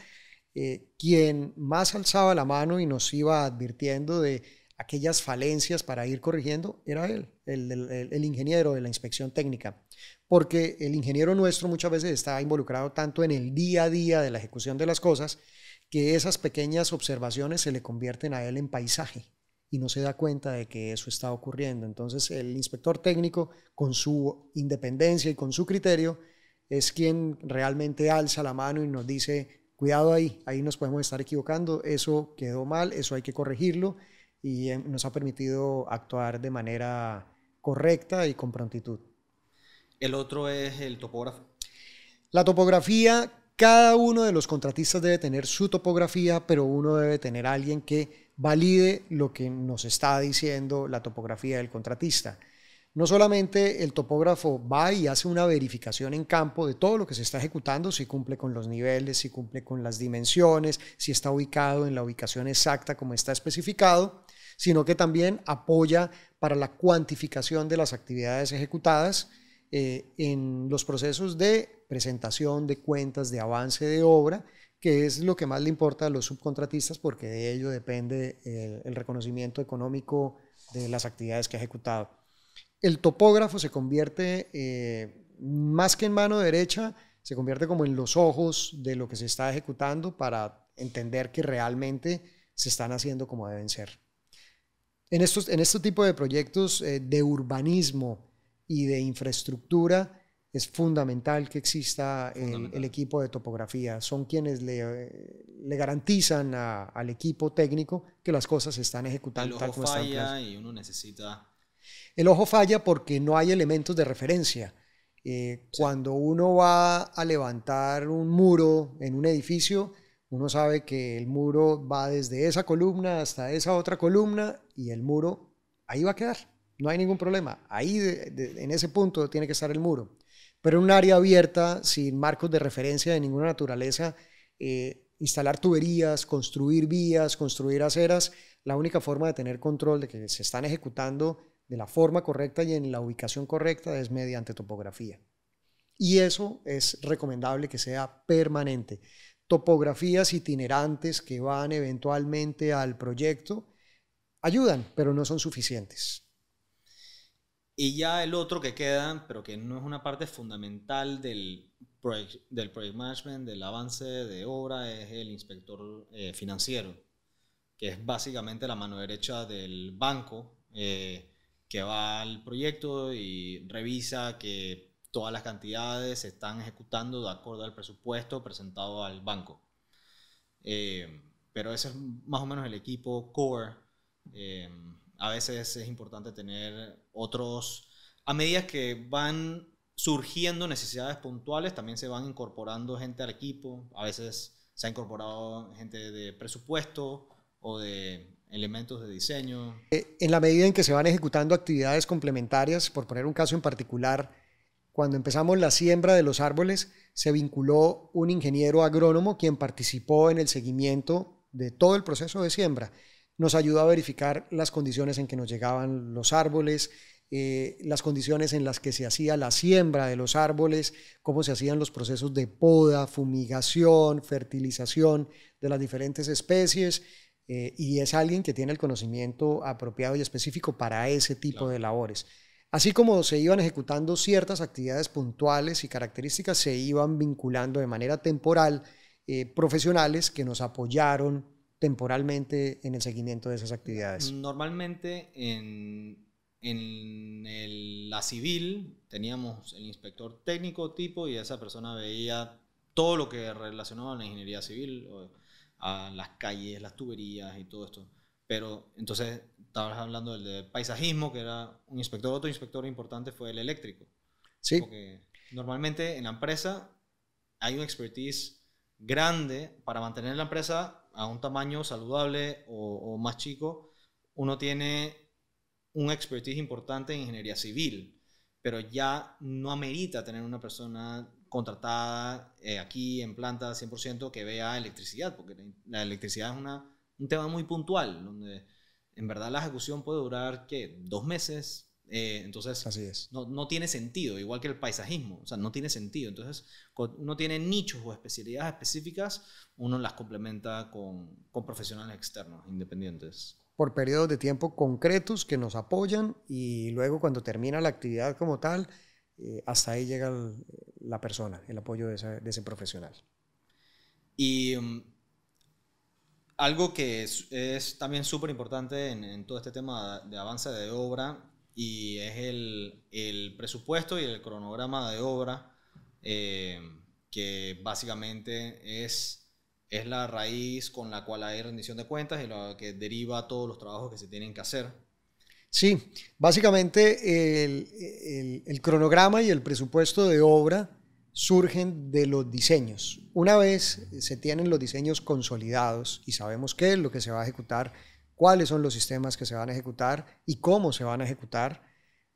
Eh, quien más alzaba la mano y nos iba advirtiendo de aquellas falencias para ir corrigiendo era él, el, el, ingeniero de la inspección técnica, porque el ingeniero nuestro muchas veces está involucrado tanto en el día a día de la ejecución de las cosas que esas pequeñas observaciones se le convierten a él en paisaje y no se da cuenta de que eso está ocurriendo. Entonces el inspector técnico, con su independencia y con su criterio, es quien realmente alza la mano y nos dice, cuidado ahí, ahí nos podemos estar equivocando, eso quedó mal, eso hay que corregirlo y nos ha permitido actuar de manera correcta y con prontitud. El otro es el topógrafo. La topografía, cada uno de los contratistas debe tener su topografía, pero uno debe tener alguien que valide lo que nos está diciendo la topografía del contratista. No solamente el topógrafo va y hace una verificación en campo de todo lo que se está ejecutando, si cumple con los niveles, si cumple con las dimensiones, si está ubicado en la ubicación exacta como está especificado, sino que también apoya para la cuantificación de las actividades ejecutadas eh, en los procesos de presentación de cuentas de avance de obra que es lo que más le importa a los subcontratistas porque de ello depende el, reconocimiento económico de las actividades que ha ejecutado. El topógrafo se convierte, eh, más que en mano derecha, se convierte como en los ojos de lo que se está ejecutando para entender que realmente se están haciendo como deben ser. En, estos, en este tipo de proyectos eh, de urbanismo y de infraestructura, es fundamental que exista eh, El, equipo de topografía. Son quienes le, garantizan al equipo técnico que las cosas se están ejecutando. El ojo falla y uno necesita... El ojo falla porque no hay elementos de referencia. Eh, cuando uno va a levantar un muro en un edificio, uno sabe que el muro va desde esa columna hasta esa otra columna y el muro ahí va a quedar. No hay ningún problema. Ahí, en ese punto, tiene que estar el muro. Pero en un área abierta, sin marcos de referencia de ninguna naturaleza, eh, instalar tuberías, construir vías, construir aceras, la única forma de tener control de que se están ejecutando de la forma correcta y en la ubicación correcta es mediante topografía. Y eso es recomendable que sea permanente. Topografías itinerantes que van eventualmente al proyecto ayudan, pero no son suficientes. Y ya el otro que queda, pero que no es una parte fundamental del project, del project management, del avance de obra, es el inspector eh, financiero, que es básicamente la mano derecha del banco eh, que va al proyecto y revisa que todas las cantidades se están ejecutando de acuerdo al presupuesto presentado al banco. Eh, pero ese es más o menos el equipo core. a veces es importante tener otros, a medida que van surgiendo necesidades puntuales, también se van incorporando gente al equipo, a veces se ha incorporado gente de presupuesto o de elementos de diseño. Eh, en la medida en que se van ejecutando actividades complementarias, por poner un caso en particular, cuando empezamos la siembra de los árboles, se vinculó un ingeniero agrónomo quien participó en el seguimiento de todo el proceso de siembra nos ayudó a verificar las condiciones en que nos llegaban los árboles, eh, las condiciones en las que se hacía la siembra de los árboles, cómo se hacían los procesos de poda, fumigación, fertilización de las diferentes especies. Eh, y es alguien que tiene el conocimiento apropiado y específico para ese tipo de labores. Así como se iban ejecutando ciertas actividades puntuales y características, se iban vinculando de manera temporal eh, profesionales que nos apoyaron temporalmente en el seguimiento de esas actividades? Normalmente en, en el, la civil teníamos el inspector técnico tipo y esa persona veía todo lo que relacionaba a la ingeniería civil, a las calles, las tuberías y todo esto. Pero entonces estabas hablando del paisajismo, que era un inspector, otro inspector importante fue el eléctrico. Sí. Porque normalmente en la empresa hay un expertise grande para mantener la empresa a un tamaño saludable o, más chico, uno tiene un expertise importante en ingeniería civil, pero ya no amerita tener una persona contratada eh, aquí en planta 100% que vea electricidad, porque la electricidad es un tema muy puntual, donde en verdad la ejecución puede durar, que Dos meses, eh, entonces, No, no, tiene sentido, igual que el paisajismo, o sea, no tiene sentido. Entonces, uno tiene nichos o especialidades específicas, uno las complementa con, con profesionales externos, independientes. Por periodos de tiempo concretos que nos apoyan y luego cuando termina la actividad como tal, eh, hasta ahí llega la persona, el apoyo de, ese profesional. Y mm, algo que es, también súper importante en, en, todo este tema de avance de obra y es el, presupuesto y el cronograma de obra eh, que básicamente es, es la raíz con la cual hay rendición de cuentas y lo que deriva todos los trabajos que se tienen que hacer. Sí, básicamente el, el cronograma y el presupuesto de obra surgen de los diseños. Una vez se tienen los diseños consolidados y sabemos qué es lo que se va a ejecutar, cuáles son los sistemas que se van a ejecutar y cómo se van a ejecutar.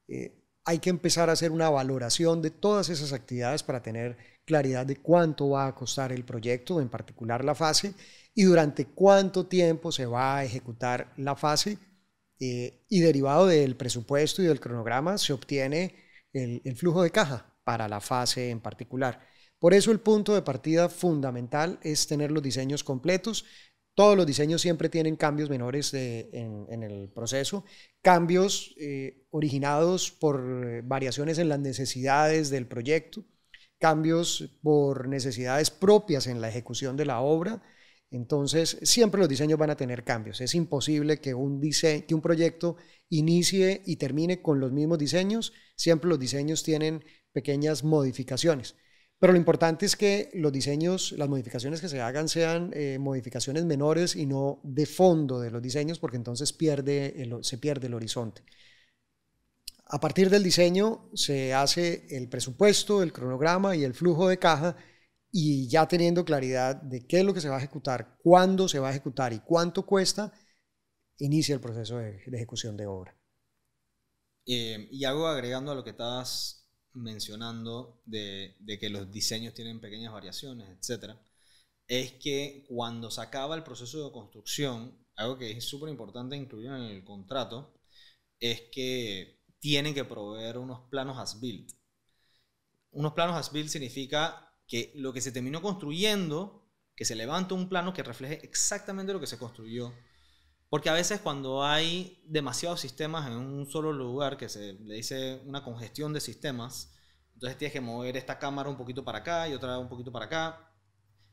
Eh, hay que empezar a hacer una valoración de todas esas actividades para tener claridad de cuánto va a costar el proyecto, en particular la fase, y durante cuánto tiempo se va a ejecutar la fase. Eh, y derivado del presupuesto y del cronograma se obtiene el flujo de caja para la fase en particular. Por eso el punto de partida fundamental es tener los diseños completos todos los diseños siempre tienen cambios menores en, el proceso, cambios eh, originados por eh, variaciones en las necesidades del proyecto, cambios por necesidades propias en la ejecución de la obra. Entonces, siempre los diseños van a tener cambios. Es imposible que un proyecto inicie y termine con los mismos diseños. Siempre los diseños tienen pequeñas modificaciones. Pero lo importante es que los diseños, las modificaciones que se hagan sean eh, modificaciones menores y no de fondo de los diseños, porque entonces pierde se pierde el horizonte. A partir del diseño se hace el presupuesto, el cronograma y el flujo de caja y ya teniendo claridad de qué es lo que se va a ejecutar, cuándo se va a ejecutar y cuánto cuesta, inicia el proceso de, ejecución de obra. Eh, y algo agregando a lo que estabas mencionando de, que los diseños tienen pequeñas variaciones, etc., es que cuando se acaba el proceso de construcción, algo que es súper importante incluir en el contrato, es que tienen que proveer unos planos as-built. Unos planos as-built significa que lo que se terminó construyendo, que se levanta un plano que refleje exactamente lo que se construyó porque a veces cuando hay demasiados sistemas en un solo lugar, que se le dice una congestión de sistemas, entonces tienes que mover esta cámara un poquito para acá y otra un poquito para acá.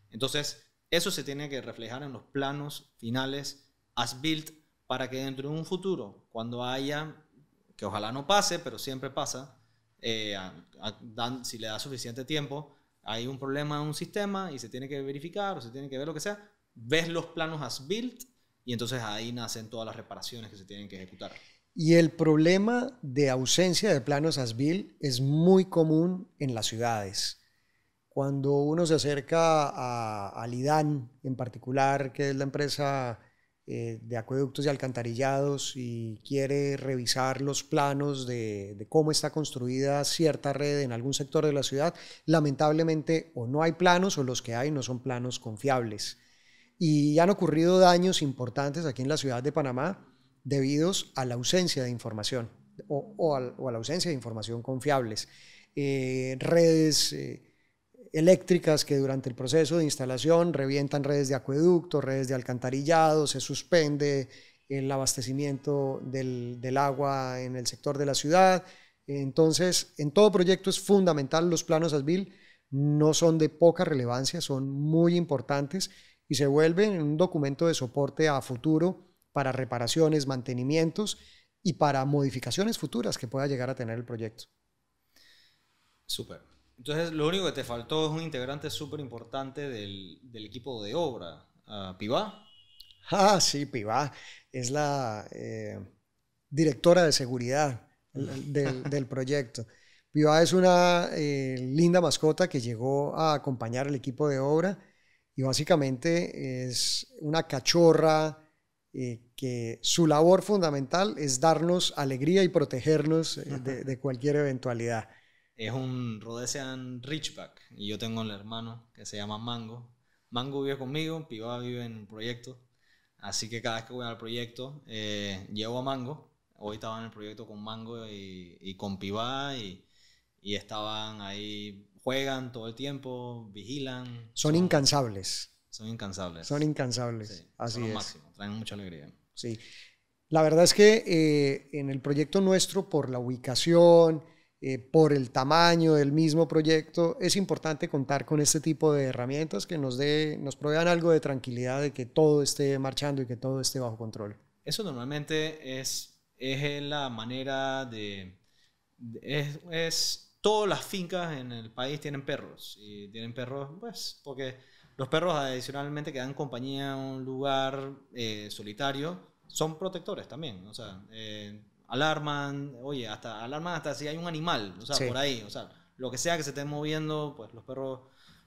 Entonces, eso se tiene que reflejar en los planos finales as built para que dentro de un futuro, cuando haya, que ojalá no pase, pero siempre pasa, eh, si le da suficiente tiempo, hay un problema en un sistema y se tiene que verificar o se tiene que ver lo que sea, ves los planos as built y entonces ahí nacen todas las reparaciones que se tienen que ejecutar. Y el problema de ausencia de planos ASBIL es muy común en las ciudades. Cuando uno se acerca a, Alidán, en particular, que es la empresa eh, de acueductos y alcantarillados, y quiere revisar los planos de cómo está construida cierta red en algún sector de la ciudad, lamentablemente o no hay planos o los que hay no son planos confiables y han ocurrido daños importantes aquí en la ciudad de Panamá debidos a la ausencia de información o, a, la ausencia de información confiables. Eh, redes eh, eléctricas que durante el proceso de instalación revientan redes de acueducto, redes de alcantarillado, se suspende el abastecimiento del, del agua en el sector de la ciudad. Entonces, en todo proyecto es fundamental los planos ASBIL, no son de poca relevancia, son muy importantes y se vuelve un documento de soporte a futuro para reparaciones, mantenimientos y para modificaciones futuras que pueda llegar a tener el proyecto. Súper. Entonces, lo único que te faltó es un integrante súper importante del, del, equipo de obra, uh, Pivá. Ah, sí, Pivá. Es la eh, directora de seguridad del, del <laughs> proyecto. Pivá es una eh, linda mascota que llegó a acompañar al equipo de obra y básicamente es una cachorra eh, que su labor fundamental es darnos alegría y protegernos eh, de, cualquier eventualidad. Es un Rhodesian Richback y yo tengo un hermano que se llama Mango. Mango vive conmigo, Piba vive en un proyecto, así que cada vez que voy al proyecto eh, llevo a Mango. Hoy estaba en el proyecto con Mango y, con Piba y, y estaban ahí juegan todo el tiempo, vigilan. Son incansables. Son incansables. Son incansables. Así Así son es. máximo, traen mucha alegría. Sí. La verdad es que eh, en el proyecto nuestro, por la ubicación, eh, por el tamaño del mismo proyecto, es importante contar con este tipo de herramientas que nos, de, nos provean algo de tranquilidad de que todo esté marchando y que todo esté bajo control. Eso normalmente es, es la manera de... es, es todas las fincas en el país tienen perros. Y tienen perros, pues, porque los perros adicionalmente que dan compañía a un lugar eh, solitario son protectores también. O sea, eh, alarman, oye, hasta alarman hasta si hay un animal, o sea, por ahí. O sea, lo que sea que se esté moviendo, pues los perros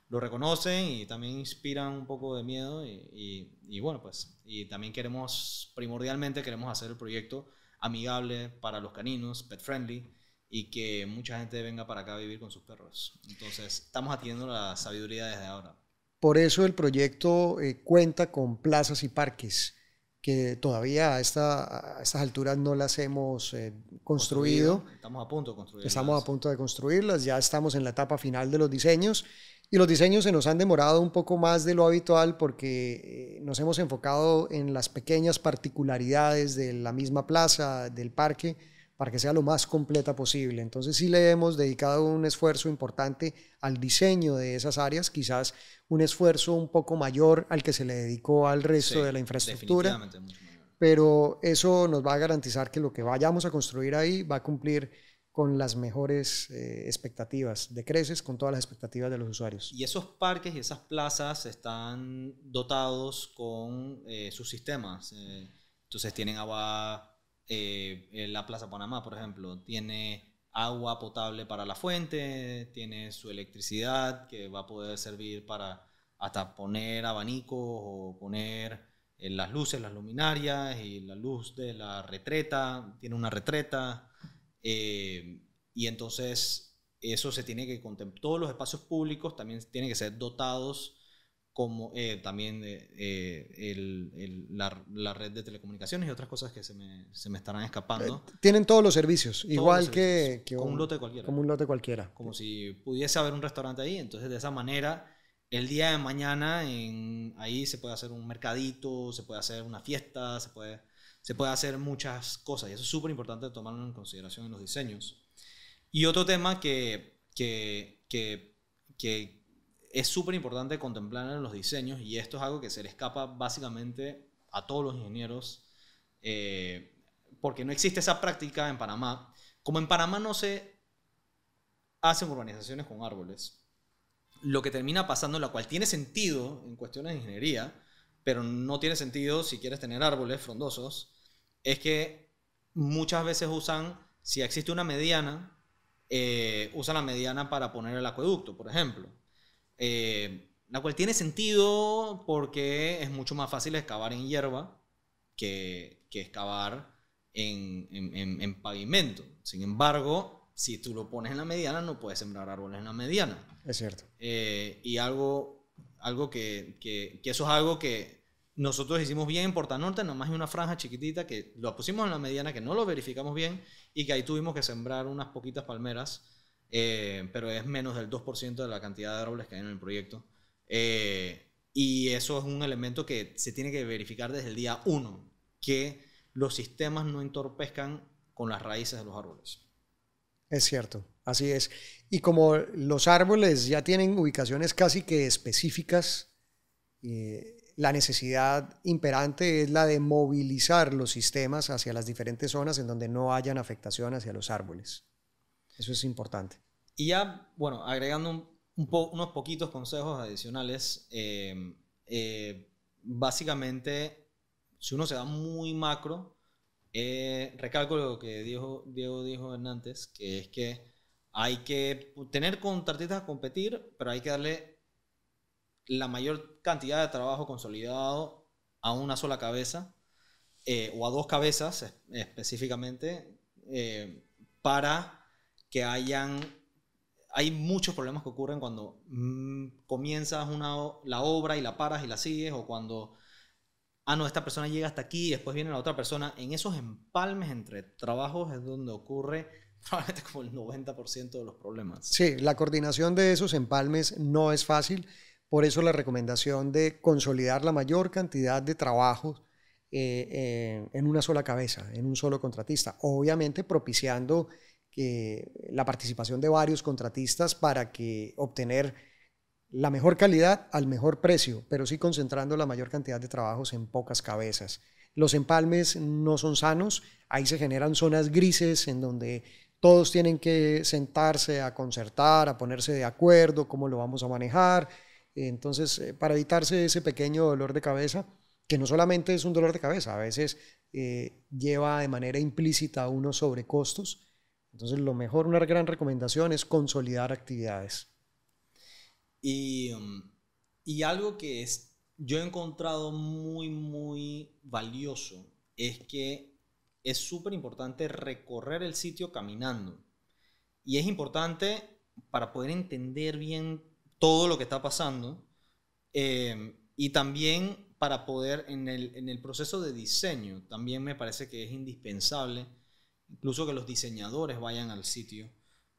lo reconocen y también inspiran un poco de miedo y, y, y bueno, pues, y también queremos, primordialmente queremos hacer el proyecto amigable para los caninos, pet friendly, y que mucha gente venga para acá a vivir con sus perros. Entonces, estamos atiendo la sabiduría desde ahora. Por eso el proyecto eh, cuenta con plazas y parques que todavía a, esta, a estas alturas no las hemos eh, construido. Estamos a punto de construirlas. Estamos a punto de construirlas, ya estamos en la etapa final de los diseños y los diseños se nos han demorado un poco más de lo habitual porque eh, nos hemos enfocado en las pequeñas particularidades de la misma plaza, del parque para que sea lo más completa posible. Entonces sí le hemos dedicado un esfuerzo importante al diseño de esas áreas, quizás un esfuerzo un poco mayor al que se le dedicó al resto de la infraestructura, pero eso nos va a garantizar que lo que vayamos a construir ahí va a cumplir con las mejores eh, expectativas, de creces con todas las expectativas de los usuarios. ¿Y esos parques y esas plazas están dotados con eh, sus sistemas? Eh, entonces tienen agua eh, la Plaza Panamá, por ejemplo, tiene agua potable para la fuente, tiene su electricidad que va a poder servir para hasta poner abanicos o poner eh, las luces, las luminarias y la luz de la retreta, tiene una retreta. Eh, y entonces eso se tiene que contemplar, todos los espacios públicos también tienen que ser dotados como eh, también eh, eh, la, red de telecomunicaciones y otras cosas que se me, se me estarán escapando. Tienen todos los servicios, igual que, como un, lote cualquiera. Como un lote cualquiera. Como si pudiese haber un restaurante ahí, entonces de esa manera el día de mañana en, ahí se puede hacer un mercadito, se puede hacer una fiesta, se puede, se puede hacer muchas cosas y eso es súper importante tomarlo en consideración en los diseños. Y otro tema que, que, que es súper importante contemplar en los diseños y esto es algo que se le escapa básicamente a todos los ingenieros eh, porque no existe esa práctica en Panamá. Como en Panamá no se hacen urbanizaciones con árboles, lo que termina pasando, lo cual tiene sentido en cuestiones de ingeniería, pero no tiene sentido si quieres tener árboles frondosos, es que muchas veces usan, si existe una mediana, usa eh, usan la mediana para poner el acueducto, por ejemplo. Eh, la cual tiene sentido porque es mucho más fácil excavar en hierba que, que excavar en, pavimento. Sin embargo, si tú lo pones en la mediana, no puedes sembrar árboles en la mediana. Es cierto. Eh, y algo, que, eso es algo que nosotros hicimos bien en Porta Norte, nomás en una franja chiquitita que lo pusimos en la mediana, que no lo verificamos bien y que ahí tuvimos que sembrar unas poquitas palmeras eh, pero es menos del 2% de la cantidad de árboles que hay en el proyecto. Eh, y eso es un elemento que se tiene que verificar desde el día 1, que los sistemas no entorpezcan con las raíces de los árboles. Es cierto, así es. Y como los árboles ya tienen ubicaciones casi que específicas, eh, la necesidad imperante es la de movilizar los sistemas hacia las diferentes zonas en donde no hayan afectación hacia los árboles. Eso es importante. Y ya, bueno, agregando unos poquitos consejos adicionales, eh, eh, básicamente, si uno se da muy macro, eh, recalco lo que dijo, Diego dijo antes, que es que hay que tener tartitas a competir, pero hay que darle la mayor cantidad de trabajo consolidado a una sola cabeza o a dos cabezas específicamente para que hayan... Hay muchos problemas que ocurren cuando mm, comienzas una, la obra y la paras y la sigues, o cuando, ah, no, esta persona llega hasta aquí y después viene la otra persona. En esos empalmes entre trabajos es donde ocurre <laughs> probablemente como el 90% de los problemas. Sí, la coordinación de esos empalmes no es fácil, por eso la recomendación de consolidar la mayor cantidad de trabajos eh, eh, en una sola cabeza, en un solo contratista, obviamente propiciando que la participación de varios contratistas para que obtener la mejor calidad al mejor precio, pero sí concentrando la mayor cantidad de trabajos en pocas cabezas. Los empalmes no son sanos, ahí se generan zonas grises en donde todos tienen que sentarse a concertar, a ponerse de acuerdo, cómo lo vamos a manejar. Entonces, eh, para evitarse ese pequeño dolor de cabeza, que no solamente es un dolor de cabeza, a veces eh, lleva de manera implícita unos sobrecostos, entonces, lo mejor, una gran recomendación es consolidar actividades. Y, um, algo que yo he encontrado muy, muy valioso es que es súper importante recorrer el sitio caminando. Y es importante para poder entender bien todo lo que está pasando eh, y también para poder en el, en el proceso de diseño, también me parece que es indispensable incluso que los diseñadores vayan al sitio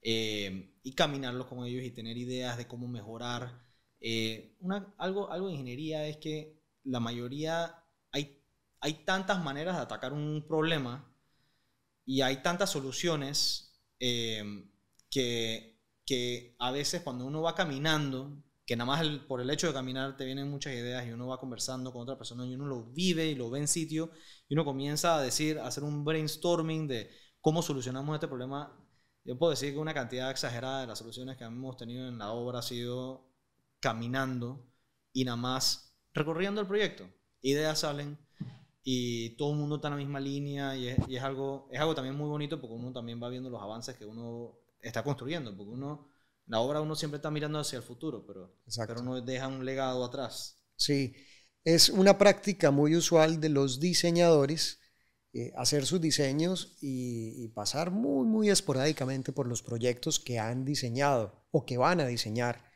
eh, y caminarlos con ellos y tener ideas de cómo mejorar. Eh, algo, algo de ingeniería es que la mayoría, hay, hay tantas maneras de atacar un problema y hay tantas soluciones eh, que, que a veces cuando uno va caminando que nada más por el hecho de caminar te vienen muchas ideas y uno va conversando con otra persona y uno lo vive y lo ve en sitio y uno comienza a decir, a hacer un brainstorming de cómo solucionamos este problema. Yo puedo decir que una cantidad exagerada de las soluciones que hemos tenido en la obra ha sido caminando y nada más recorriendo el proyecto. Ideas salen y todo el mundo está en la misma línea y es, y es, algo, es algo también muy bonito porque uno también va viendo los avances que uno está construyendo, porque uno la obra uno siempre está mirando hacia el futuro, pero, pero no deja un legado atrás. Sí, es una práctica muy usual de los diseñadores eh, hacer sus diseños y, pasar muy, muy esporádicamente por los proyectos que han diseñado o que van a diseñar.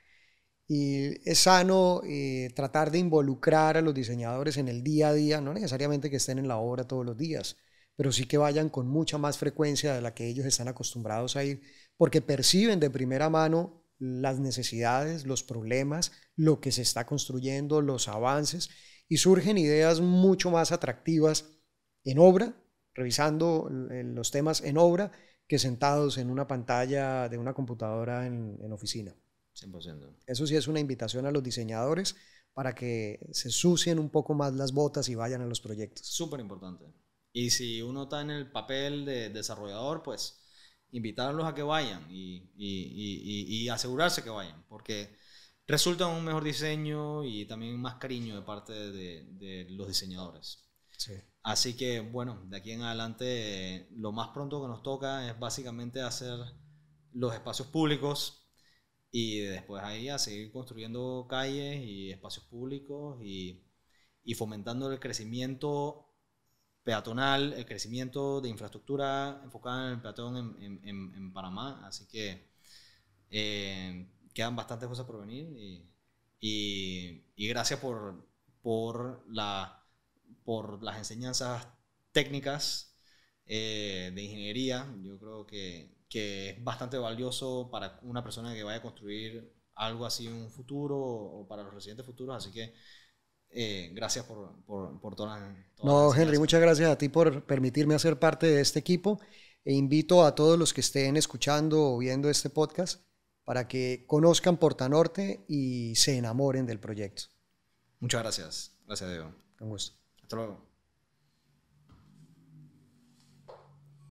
Y es sano eh, tratar de involucrar a los diseñadores en el día a día, no necesariamente que estén en la obra todos los días, pero sí que vayan con mucha más frecuencia de la que ellos están acostumbrados a ir porque perciben de primera mano las necesidades, los problemas, lo que se está construyendo, los avances, y surgen ideas mucho más atractivas en obra, revisando eh, los temas en obra, que sentados en una pantalla de una computadora en, oficina. 100%. Eso sí es una invitación a los diseñadores para que se sucien un poco más las botas y vayan a los proyectos. Súper importante. Y si uno está en el papel de desarrollador, pues invitarlos a que vayan y, asegurarse que vayan, porque resulta un mejor diseño y también más cariño de parte de, los diseñadores. Así que bueno, de aquí en adelante lo más pronto que nos toca es básicamente hacer los espacios públicos y después ahí a seguir construyendo calles y espacios públicos y fomentando el crecimiento peatonal, el crecimiento de infraestructura enfocada en el peatón en, en, en Panamá. Así que eh, quedan bastantes cosas por venir y, y, y gracias por, por, la, por las enseñanzas técnicas eh, de ingeniería. Yo creo que, que, es bastante valioso para una persona que vaya a construir algo así en un futuro o para los residentes futuros. Así que eh, gracias por, por, por toda, No, Henry, muchas gracias a ti por permitirme hacer parte de este equipo e invito a todos los que estén escuchando o viendo este podcast para que conozcan Portanorte y se enamoren del proyecto. Muchas gracias. Gracias, Diego. Con gusto. Hasta luego.